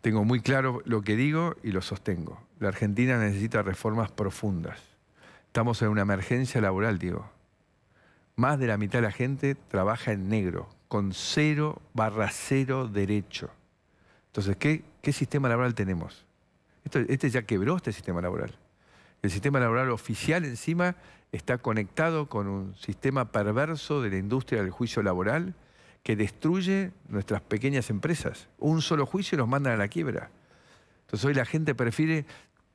tengo muy claro lo que digo y lo sostengo. La Argentina necesita reformas profundas. Estamos en una emergencia laboral, digo. Más de la mitad de la gente trabaja en negro, con cero, barra cero, derecho. Entonces, ¿qué, sistema laboral tenemos? Esto, este ya quebró este sistema laboral. El sistema laboral oficial encima está conectado con un sistema perverso de la industria del juicio laboral que destruye nuestras pequeñas empresas. Un solo juicio y nos mandan a la quiebra. Entonces hoy la gente prefiere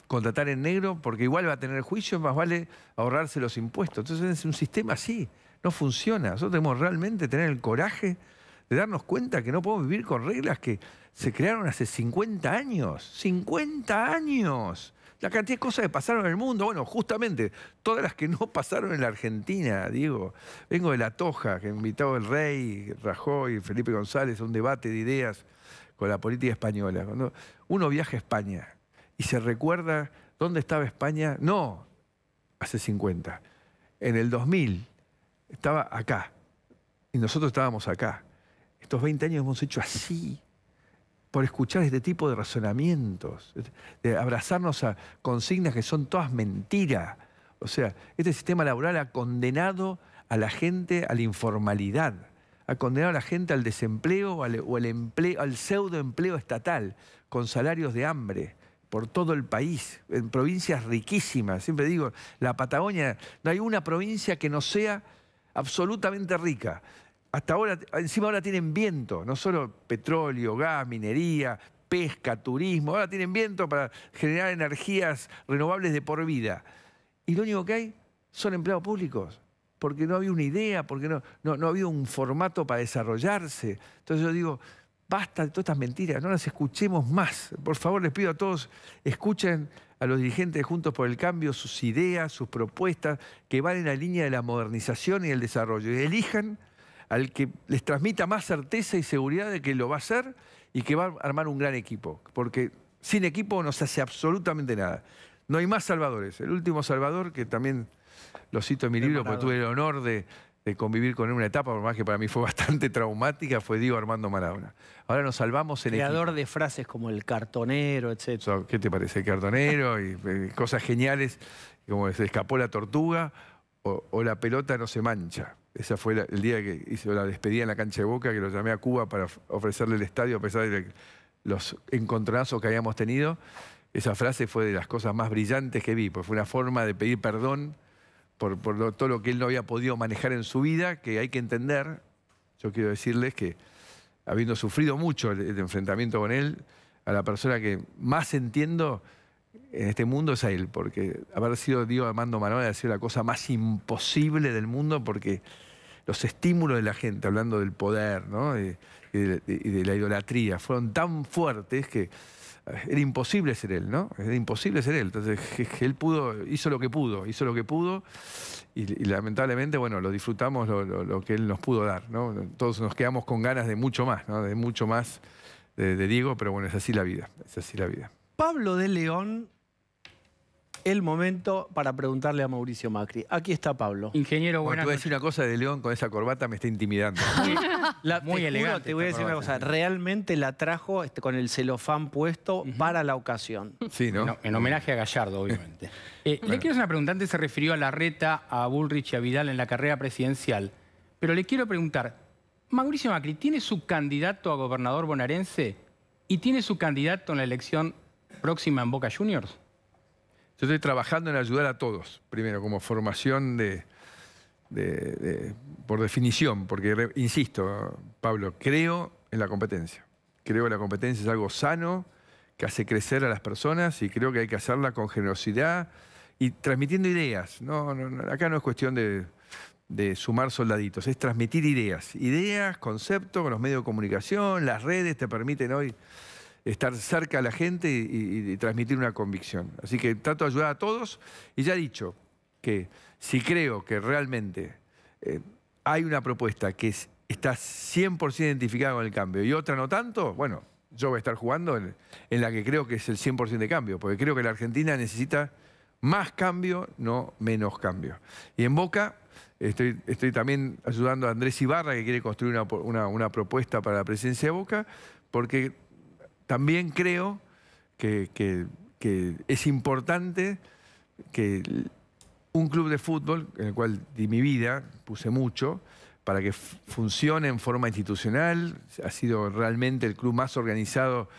contratar en negro porque igual va a tener juicio, más vale ahorrarse los impuestos. Entonces es un sistema así no funciona. Nosotros tenemos realmente tener el coraje de darnos cuenta que no podemos vivir con reglas que se crearon hace 50 años. 50 años. La cantidad de cosas que pasaron en el mundo, bueno, justamente todas las que no [laughs] pasaron en la Argentina, digo. Vengo de La Toja, que invitado el rey, Rajoy, Felipe González a un debate de ideas con la política española. Cuando uno viaja a España y se recuerda dónde estaba España, no hace 50, en el 2000, estaba acá y nosotros estábamos acá. Estos 20 años hemos hecho así, por escuchar este tipo de razonamientos, de abrazarnos a consignas que son todas mentiras. O sea, este sistema laboral ha condenado a la gente a la informalidad, ha condenado a la gente al desempleo o al, empleo, al pseudoempleo estatal, con salarios de hambre por todo el país, en provincias riquísimas. Siempre digo, la Patagonia, no hay una provincia que no sea absolutamente rica. Hasta ahora, encima ahora tienen viento, no solo petróleo, gas, minería, pesca, turismo, ahora tienen viento para generar energías renovables de por vida. Y lo único que hay son empleados públicos, porque no había una idea, porque no, no, no había un formato para desarrollarse. Entonces yo digo, basta de todas estas mentiras, no las escuchemos más. Por favor, les pido a todos, escuchen a los dirigentes Juntos por el Cambio sus ideas, sus propuestas que van en la línea de la modernización y el desarrollo. Y elijan al que les transmita más certeza y seguridad de que lo va a hacer y que va a armar un gran equipo. Porque sin equipo no se hace absolutamente nada. No hay más salvadores. El último salvador, que también lo cito en mi libro, porque tuve el honor de, de convivir con él una etapa, por más que para mí fue [laughs] bastante traumática, fue Diego Armando Maradona. Ahora nos salvamos en Creador de frases como el cartonero, etc. ¿Qué te parece? El cartonero y eh, cosas geniales, como se escapó la tortuga o, la pelota no se mancha. Ese fue el día que hice la despedida en la cancha de Boca, que lo llamé a Cuba para ofrecerle el estadio a pesar de los encontronazos que habíamos tenido. Esa frase fue de las cosas más brillantes que vi, porque fue una forma de pedir perdón por, todo lo que él no había podido manejar en su vida, que hay que entender, yo quiero decirles que habiendo sufrido mucho el, enfrentamiento con él, a la persona que más entiendo en este mundo es a él, porque haber sido Dios amando Manuel ha sido la cosa más imposible del mundo, porque los estímulos de la gente, hablando del poder ¿no? y, de, la idolatría, fueron tan fuertes que era imposible ser él, ¿no? Era imposible ser él. Entonces, él pudo, hizo lo que pudo, hizo lo que pudo y, lamentablemente, bueno, lo disfrutamos lo, que él nos pudo dar, ¿no? Todos nos quedamos con ganas de mucho más, ¿no? De mucho más de, de Diego, pero bueno, es así la vida, es así la vida. Pablo de León el momento para preguntarle a Mauricio Macri. Aquí está Pablo. Ingeniero, bueno... te voy a decir una cosa de León con esa corbata, me está intimidando. [laughs] Muy elegante. te voy a decir una cosa. Realmente la trajo este, con el celofán puesto para la ocasión. Sí, ¿no? en homenaje a Gallardo, obviamente. [laughs] Eh, le quiero hacer una pregunta. Antes se refirió a la reta a Bullrich y a Vidal en la carrera presidencial. Pero le quiero preguntar, Mauricio Macri tiene su candidato a gobernador bonaerense y tiene su candidato en la elección próxima en Boca Juniors. Yo estoy trabajando en ayudar a todos, primero, como formación de, por definición, porque, insisto, Pablo, creo en la competencia. Creo que la competencia es algo sano, que hace crecer a las personas y creo que hay que hacerla con generosidad y transmitiendo ideas. No, acá no es cuestión de, de sumar soldaditos, es transmitir ideas. Ideas, conceptos, con los medios de comunicación, las redes te permiten hoy estar cerca a la gente y, transmitir una convicción. Así que trato de ayudar a todos y ya he dicho que si creo que realmente eh, hay una propuesta que es, está 100% identificada con el cambio y otra no tanto, bueno, yo voy a estar jugando en, la que creo que es el 100% de cambio, porque creo que la Argentina necesita más cambio, no menos cambio. Y en Boca Estoy, también ayudando a Andrés Ibarra, que quiere construir una, propuesta para la presencia de Boca, porque también creo que, es importante que un club de fútbol, en el cual di mi vida puse mucho, para que funcione en forma institucional, ha sido realmente el club más organizado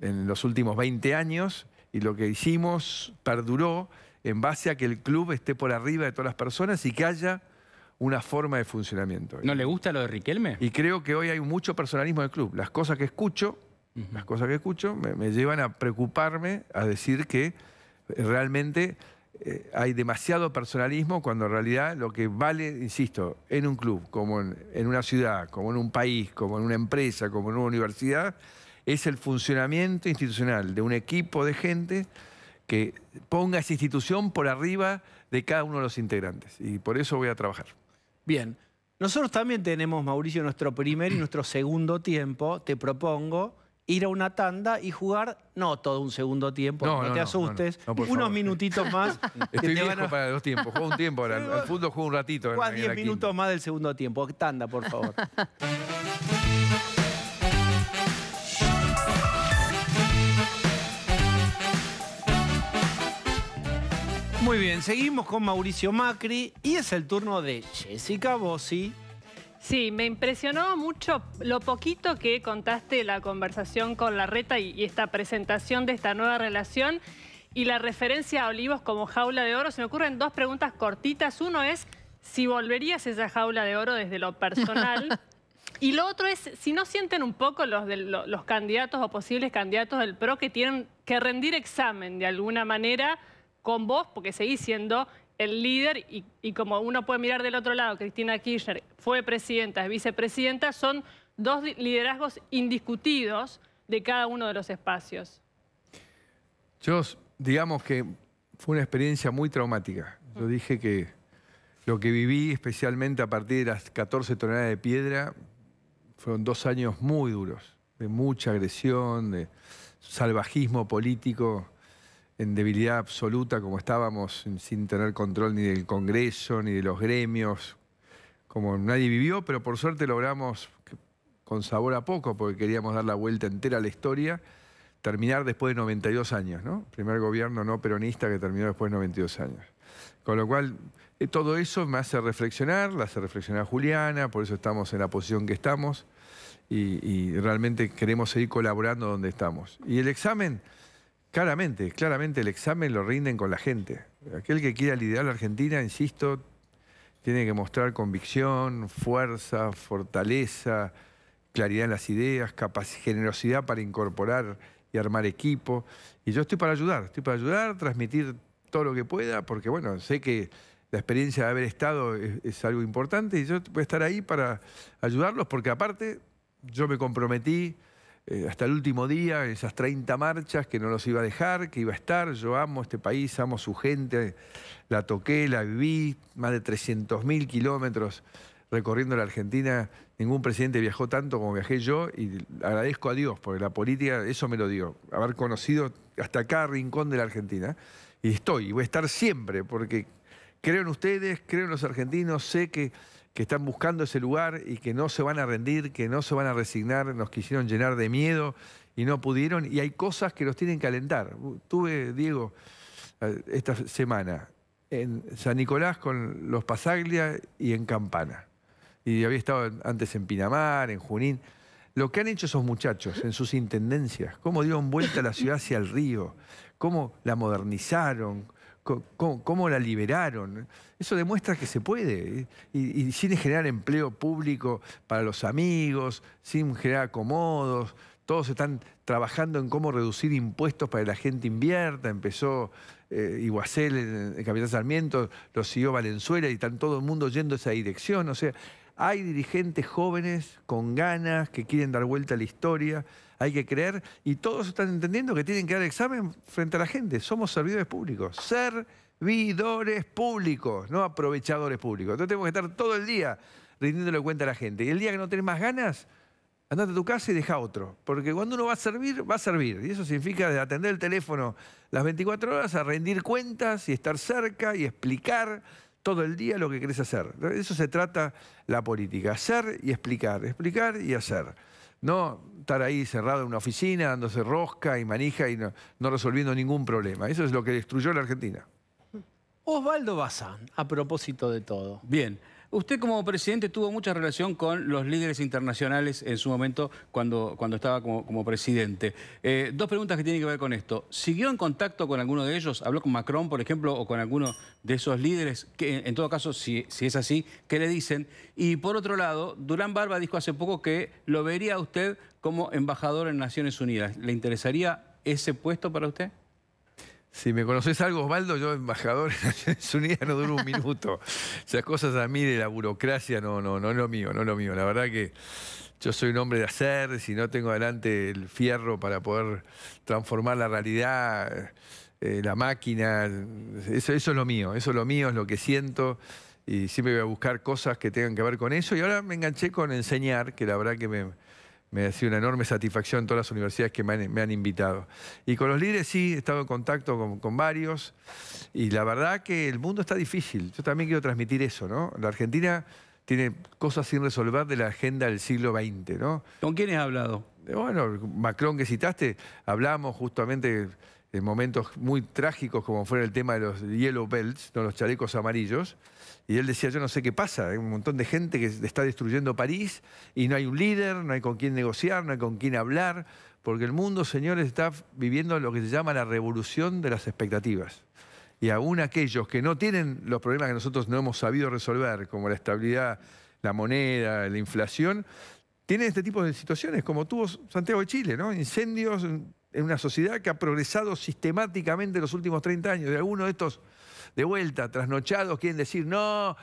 en los últimos 20 años y lo que hicimos perduró en base a que el club esté por arriba de todas las personas y que haya una forma de funcionamiento. ¿No le gusta lo de Riquelme? Y creo que hoy hay mucho personalismo del club. Las cosas que escucho las cosas que escucho me, llevan a preocuparme, a decir que eh, realmente eh, hay demasiado personalismo cuando en realidad lo que vale, insisto, en un club, como en una ciudad, como en un país, como en una empresa, como en una universidad, es el funcionamiento institucional de un equipo de gente que ponga esa institución por arriba de cada uno de los integrantes. Y por eso voy a trabajar. Bien. Nosotros también tenemos, Mauricio, nuestro primer y nuestro segundo tiempo. Te propongo ir a una tanda y jugar, no todo un segundo tiempo, no, te asustes, unos minutitos más. [laughs] Estoy viejo para los tiempos, juego un tiempo ahora, [laughs] al fondo juego un ratito. Juega 10 minutos más del segundo tiempo, tanda por favor. [laughs] Muy bien, seguimos con Mauricio Macri y es el turno de Jessica Bossi Sí, me impresionó mucho lo poquito que contaste la conversación con la Reta y esta presentación de esta nueva relación y la referencia a Olivos como jaula de oro. Se me ocurren dos preguntas cortitas. Uno es si volverías a esa jaula de oro desde lo personal. [laughs] y lo otro es si no sienten un poco los, los candidatos o posibles candidatos del PRO que tienen que rendir examen de alguna manera con vos, porque seguís siendo el líder y, como uno puede mirar del otro lado, Cristina Kirchner fue presidenta, es vicepresidenta, son dos liderazgos indiscutidos de cada uno de los espacios. Yo, digamos que fue una experiencia muy traumática. Yo mm. dije que lo que viví, especialmente a partir de las 14 toneladas de piedra, fueron dos años muy duros, de mucha agresión, de salvajismo político en debilidad absoluta como estábamos, sin tener control ni del Congreso, ni de los gremios, como nadie vivió, pero por suerte logramos con sabor a poco, porque queríamos dar la vuelta entera a la historia, terminar después de 92 años, ¿no? Primer gobierno no peronista que terminó después de 92 años. Con lo cual, eh, todo eso me hace reflexionar, la hace reflexionar Juliana, por eso estamos en la posición que estamos y, y realmente queremos seguir colaborando donde estamos. Y el examen... Claramente, claramente el examen lo rinden con la gente. Aquel que quiera liderar la Argentina, insisto, tiene que mostrar convicción, fuerza, fortaleza, claridad en las ideas, generosidad para incorporar y armar equipo. Y yo estoy para ayudar, estoy para ayudar, transmitir todo lo que pueda, porque bueno, sé que la experiencia de haber estado es, algo importante y yo voy a estar ahí para ayudarlos, porque aparte yo me comprometí eh, hasta el último día, esas 30 marchas, que no los iba a dejar, que iba a estar. Yo amo este país, amo su gente, la toqué, la viví, más de 300.000 kilómetros recorriendo la Argentina. Ningún presidente viajó tanto como viajé yo y agradezco a Dios, porque la política eso me lo dio, haber conocido hasta cada rincón de la Argentina. Y estoy, y voy a estar siempre, porque creo en ustedes, creo en los argentinos, sé que que están buscando ese lugar y que no se van a rendir, que no se van a resignar, nos quisieron llenar de miedo y no pudieron. Y hay cosas que los tienen que alentar. Tuve, Diego, eh, esta semana en San Nicolás con los Pasaglia y en Campana. Y había estado antes en Pinamar, en Junín. Lo que han hecho esos muchachos en sus intendencias, cómo dieron vuelta la ciudad hacia el río, cómo la modernizaron, cómo, la liberaron. Eso demuestra que se puede, y, sin generar empleo público para los amigos, sin generar acomodos. Todos están trabajando en cómo reducir impuestos para que la gente invierta. Empezó eh, Iguacel, el, capitán Sarmiento, lo siguió Valenzuela y están todo el mundo yendo esa dirección. O sea, hay dirigentes jóvenes con ganas que quieren dar vuelta a la historia hay que creer, y todos están entendiendo que tienen que dar examen frente a la gente. Somos servidores públicos, servidores públicos, no aprovechadores públicos. Entonces tenemos que estar todo el día rindiéndole cuenta a la gente. Y el día que no tenés más ganas, andate a tu casa y deja otro. Porque cuando uno va a servir, va a servir. Y eso significa atender el teléfono las 24 horas, a rendir cuentas y estar cerca y explicar todo el día lo que querés hacer. De eso se trata la política, hacer y explicar, explicar y hacer no estar ahí cerrado en una oficina, dándose rosca y manija y no, resolviendo ningún problema. Eso es lo que destruyó la Argentina. Osvaldo Bazán, a propósito de todo. Bien. Usted como presidente tuvo mucha relación con los líderes internacionales en su momento cuando, cuando estaba como, presidente. Eh, dos preguntas que tienen que ver con esto. ¿Siguió en contacto con alguno de ellos? ¿Habló con Macron, por ejemplo, o con alguno de esos líderes? Que, en todo caso, si, si es así, ¿qué le dicen? Y por otro lado, Durán Barba dijo hace poco que lo vería usted como embajador en Naciones Unidas. ¿Le interesaría ese puesto para usted? Si me conoces algo, Osvaldo, yo embajador en Naciones Unidas no duro un minuto. Esas cosas a mí de la burocracia no, no, no es lo mío, no es lo mío. La verdad que yo soy un hombre de hacer, si no tengo adelante el fierro para poder transformar la realidad, eh, la máquina, eso, eso es lo mío, eso es lo mío, es lo que siento y siempre voy a buscar cosas que tengan que ver con eso. Y ahora me enganché con enseñar, que la verdad que me, me ha sido una enorme satisfacción todas las universidades que me han, invitado. Y con los líderes sí, he estado en contacto con, varios y la verdad que el mundo está difícil. Yo también quiero transmitir eso, ¿no? La Argentina tiene cosas sin resolver de la agenda del siglo XX, ¿no? ¿Con quiénes ha hablado? Bueno, Macron que citaste, hablamos justamente momentos muy trágicos como fuera el tema de los yellow belts, ¿no? los chalecos amarillos, y él decía, yo no sé qué pasa, hay un montón de gente que está destruyendo París y no hay un líder, no hay con quién negociar, no hay con quién hablar, porque el mundo, señores, está viviendo lo que se llama la revolución de las expectativas. Y aún aquellos que no tienen los problemas que nosotros no hemos sabido resolver, como la estabilidad, la moneda, la inflación, tienen este tipo de situaciones, como tuvo Santiago de Chile, ¿no? Incendios, en una sociedad que ha progresado sistemáticamente en los últimos 30 años. Y algunos de estos, de vuelta, trasnochados, quieren decir, no,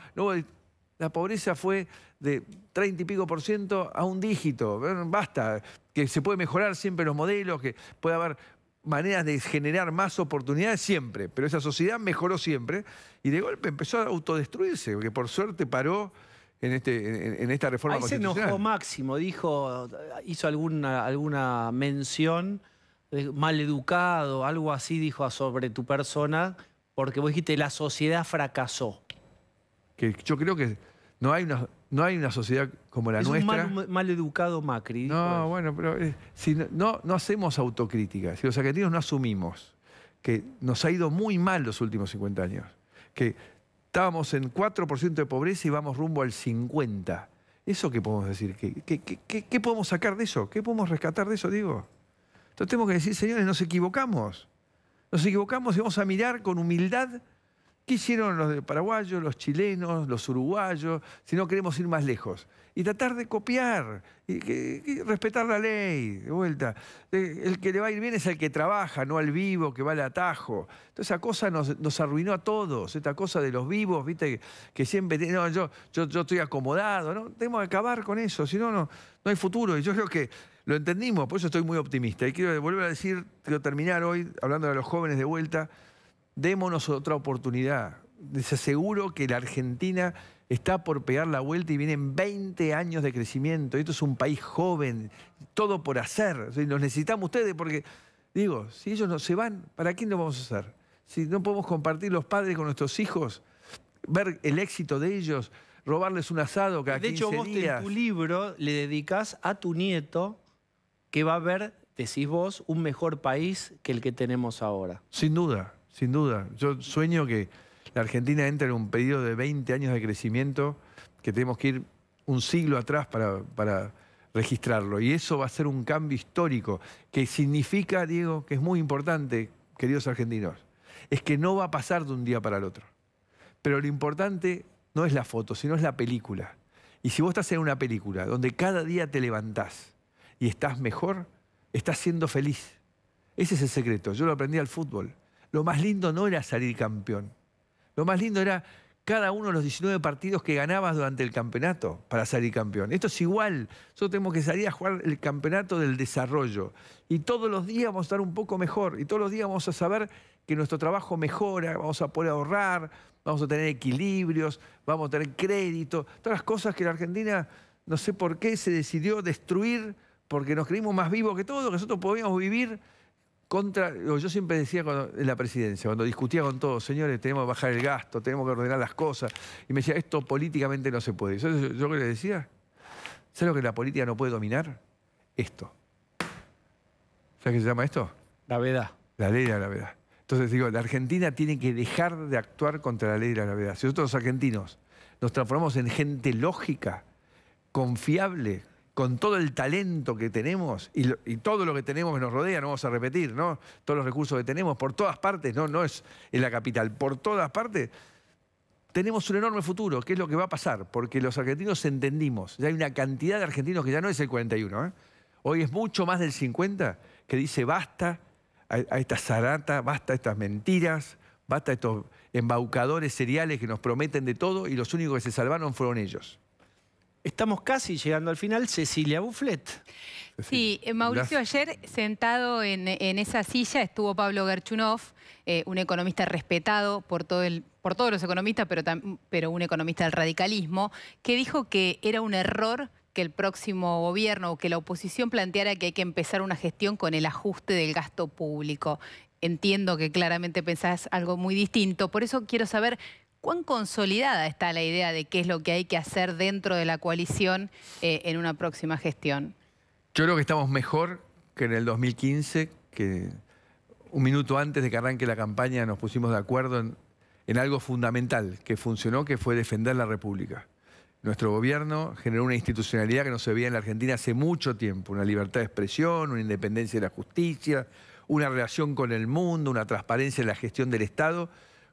la pobreza fue de 30 y pico por ciento a un dígito. Basta, que se puede mejorar siempre los modelos, que puede haber maneras de generar más oportunidades siempre, pero esa sociedad mejoró siempre y de golpe empezó a autodestruirse, porque por suerte paró en, este, en, esta reforma Ahí se enojó Máximo, dijo, hizo alguna mención eh, mal educado, algo así dijo sobre tu persona, porque vos dijiste, la sociedad fracasó. Que yo creo que no hay una, no hay una sociedad como la nuestra. Un mal, educado Macri. No, bueno, pero eh, si no, no, hacemos autocrítica. Si los argentinos no asumimos que nos ha ido muy mal los últimos 50 años, que estábamos en 4% de pobreza y vamos rumbo al 50%. ¿Eso qué podemos decir? ¿Qué, qué, qué podemos sacar de eso? ¿Qué podemos rescatar de eso, digo? Entonces tenemos que decir, señores, nos equivocamos. Nos equivocamos y vamos a mirar con humildad qué hicieron los paraguayos, los chilenos, los uruguayos, si no queremos ir más lejos. Y tratar de copiar, y, respetar la ley, de vuelta. Eh, el que le va a ir bien es el que trabaja, no al vivo, que va al atajo. Entonces, esa cosa nos, arruinó a todos, esta cosa de los vivos, viste, que siempre, no, yo, yo, estoy acomodado, ¿no? Tenemos que acabar con eso, si no, no hay futuro. Y yo creo que lo entendimos, por eso estoy muy optimista. Y quiero volver a decir, quiero terminar hoy hablando de los jóvenes de vuelta. Démonos otra oportunidad. Les aseguro que la Argentina está por pegar la vuelta y vienen 20 años de crecimiento. Esto es un país joven, todo por hacer. Nos necesitamos ustedes porque, digo, si ellos no se van, ¿para quién lo vamos a hacer? Si no podemos compartir los padres con nuestros hijos, ver el éxito de ellos, robarles un asado cada De hecho, vos en tu libro le dedicas a tu nieto que va a haber, decís vos, un mejor país que el que tenemos ahora. Sin duda, sin duda. Yo sueño que la Argentina entre en un periodo de 20 años de crecimiento que tenemos que ir un siglo atrás para, para registrarlo. Y eso va a ser un cambio histórico, que significa, Diego, que es muy importante, queridos argentinos, es que no va a pasar de un día para el otro. Pero lo importante no es la foto, sino es la película. Y si vos estás en una película donde cada día te levantás y estás mejor, estás siendo feliz. Ese es el secreto. Yo lo aprendí al fútbol. Lo más lindo no era salir campeón. Lo más lindo era cada uno de los 19 partidos que ganabas durante el campeonato para salir campeón. Esto es igual. Nosotros tenemos que salir a jugar el campeonato del desarrollo. Y todos los días vamos a estar un poco mejor. Y todos los días vamos a saber que nuestro trabajo mejora, vamos a poder ahorrar, vamos a tener equilibrios, vamos a tener crédito. Todas las cosas que la Argentina, no sé por qué, se decidió destruir porque nos creímos más vivos que todos, que nosotros podíamos vivir contra, yo siempre decía en la presidencia, cuando discutía con todos, señores, tenemos que bajar el gasto, tenemos que ordenar las cosas, y me decía, esto políticamente no se puede. Yo, lo yo qué le decía, ¿sabes lo que la política no puede dominar? Esto. ¿Sabes qué se llama esto? La verdad. La ley de la verdad Entonces digo, la Argentina tiene que dejar de actuar contra la ley de la gravedad. Si nosotros los argentinos nos transformamos en gente lógica, confiable, con todo el talento que tenemos y, todo lo que tenemos que nos rodea, no vamos a repetir, ¿no? Todos los recursos que tenemos por todas partes, no, no es en la capital, por todas partes, tenemos un enorme futuro, ¿qué es lo que va a pasar, porque los argentinos entendimos. Ya hay una cantidad de argentinos que ya no es el 41, ¿eh? Hoy es mucho más del 50 que dice basta a, a esta zarata, basta a estas mentiras, basta a estos embaucadores seriales que nos prometen de todo y los únicos que se salvaron fueron ellos. Estamos casi llegando al final. Cecilia Bufflet. Sí, eh, Mauricio, ayer sentado en, esa silla estuvo Pablo Gerchunov, eh, un economista respetado por, todos los economistas, pero, pero un economista del radicalismo, que dijo que era un error que el próximo gobierno o que la oposición planteara que hay que empezar una gestión con el ajuste del gasto público. Entiendo que claramente pensás algo muy distinto, por eso quiero saber ¿Cuán consolidada está la idea de qué es lo que hay que hacer dentro de la coalición eh, en una próxima gestión? Yo creo que estamos mejor que en el 2015, que un minuto antes de que arranque la campaña nos pusimos de acuerdo en, en algo fundamental que funcionó, que fue defender la República. Nuestro gobierno generó una institucionalidad que no se veía en la Argentina hace mucho tiempo, una libertad de expresión, una independencia de la justicia, una relación con el mundo, una transparencia en la gestión del Estado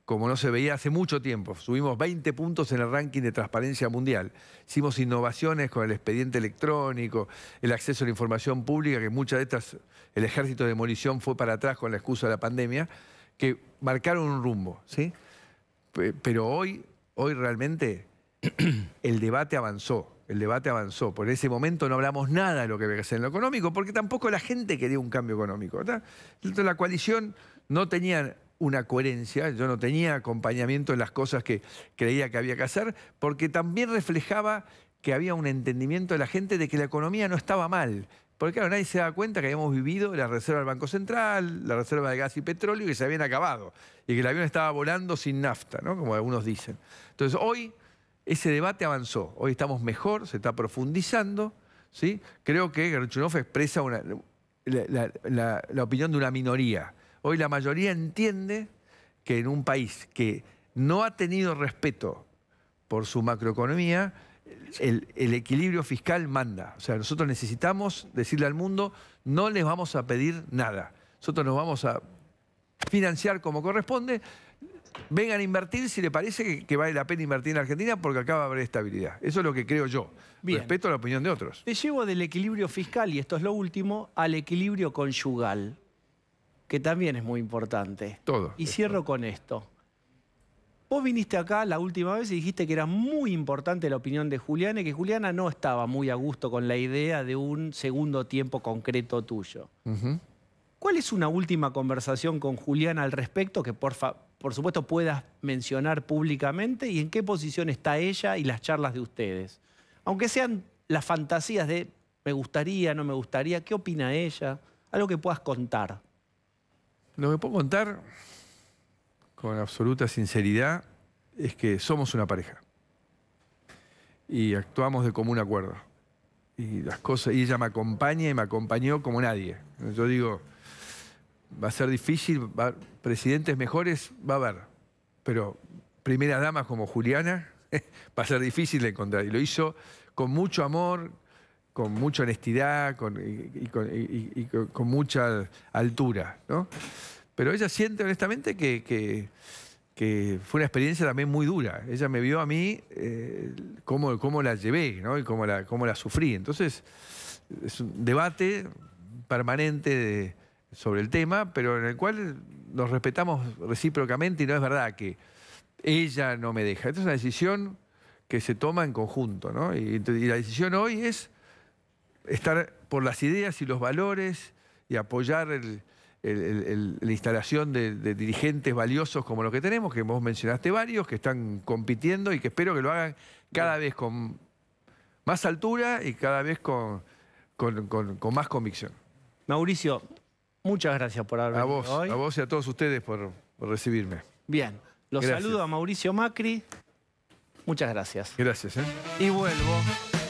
como no se veía hace mucho tiempo. Subimos 20 puntos en el ranking de transparencia mundial. Hicimos innovaciones con el expediente electrónico, el acceso a la información pública, que muchas de estas, el ejército de demolición fue para atrás con la excusa de la pandemia, que marcaron un rumbo. ¿sí? Pero hoy, hoy realmente [clears throat] el debate avanzó. El debate avanzó. Por ese momento no hablamos nada de lo que había que hacer en lo económico, porque tampoco la gente quería un cambio económico. Entonces la coalición no tenía una coherencia, yo no tenía acompañamiento en las cosas que creía que había que hacer, porque también reflejaba que había un entendimiento de la gente de que la economía no estaba mal. Porque claro, nadie se da cuenta que habíamos vivido la reserva del Banco Central, la reserva de gas y petróleo, que se habían acabado, y que el avión estaba volando sin nafta, ¿no? como algunos dicen. Entonces hoy ese debate avanzó, hoy estamos mejor, se está profundizando, ¿sí? creo que Gerchunov expresa una, la opinión de una minoría, Hoy la mayoría entiende que en un país que no ha tenido respeto por su macroeconomía, el, equilibrio fiscal manda. O sea, nosotros necesitamos decirle al mundo, no les vamos a pedir nada. Nosotros nos vamos a financiar como corresponde. Vengan a invertir si le parece que, vale la pena invertir en Argentina porque acaba de a haber estabilidad. Eso es lo que creo yo. Respeto a la opinión de otros. Te llevo del equilibrio fiscal, y esto es lo último, al equilibrio conyugal que también es muy importante. Todo. Y cierro con esto. Vos viniste acá la última vez y dijiste que era muy importante la opinión de Juliana y que Juliana no estaba muy a gusto con la idea de un segundo tiempo concreto tuyo. ¿Cuál es una última conversación con Juliana al respecto que por supuesto puedas mencionar públicamente y en qué posición está ella y las charlas de ustedes? Aunque sean las fantasías de me gustaría, no me gustaría, ¿qué opina ella? Algo que puedas contar. Lo que puedo contar con absoluta sinceridad es que somos una pareja y actuamos de común acuerdo. Y las cosas, ella me acompaña y me acompañó como nadie. Yo digo, va a ser difícil, presidentes mejores va a haber, pero primeras damas como Juliana [laughs] va a ser difícil de encontrar. Y lo hizo con mucho amor, con mucha honestidad y, con, mucha altura, ¿no? Pero ella siente honestamente que, fue una experiencia también muy dura. Ella me vio a mí eh, cómo, la llevé, ¿no? Y cómo la, la sufrí. Entonces, es un debate permanente sobre el tema, pero en el cual nos respetamos recíprocamente y no es verdad que ella no me deja. Esta es una decisión que se toma en conjunto, ¿no? y la decisión hoy es estar por las ideas y los valores y apoyar la instalación de, dirigentes valiosos como los que tenemos, que vos mencionaste varios, que están compitiendo y que espero que lo hagan cada vez con más altura y cada vez con, más convicción. Mauricio, muchas gracias por haber a vos, A vos y a todos ustedes por, recibirme. Bien, los saludo a Mauricio Macri. Muchas gracias. Gracias. ¿eh? Y vuelvo.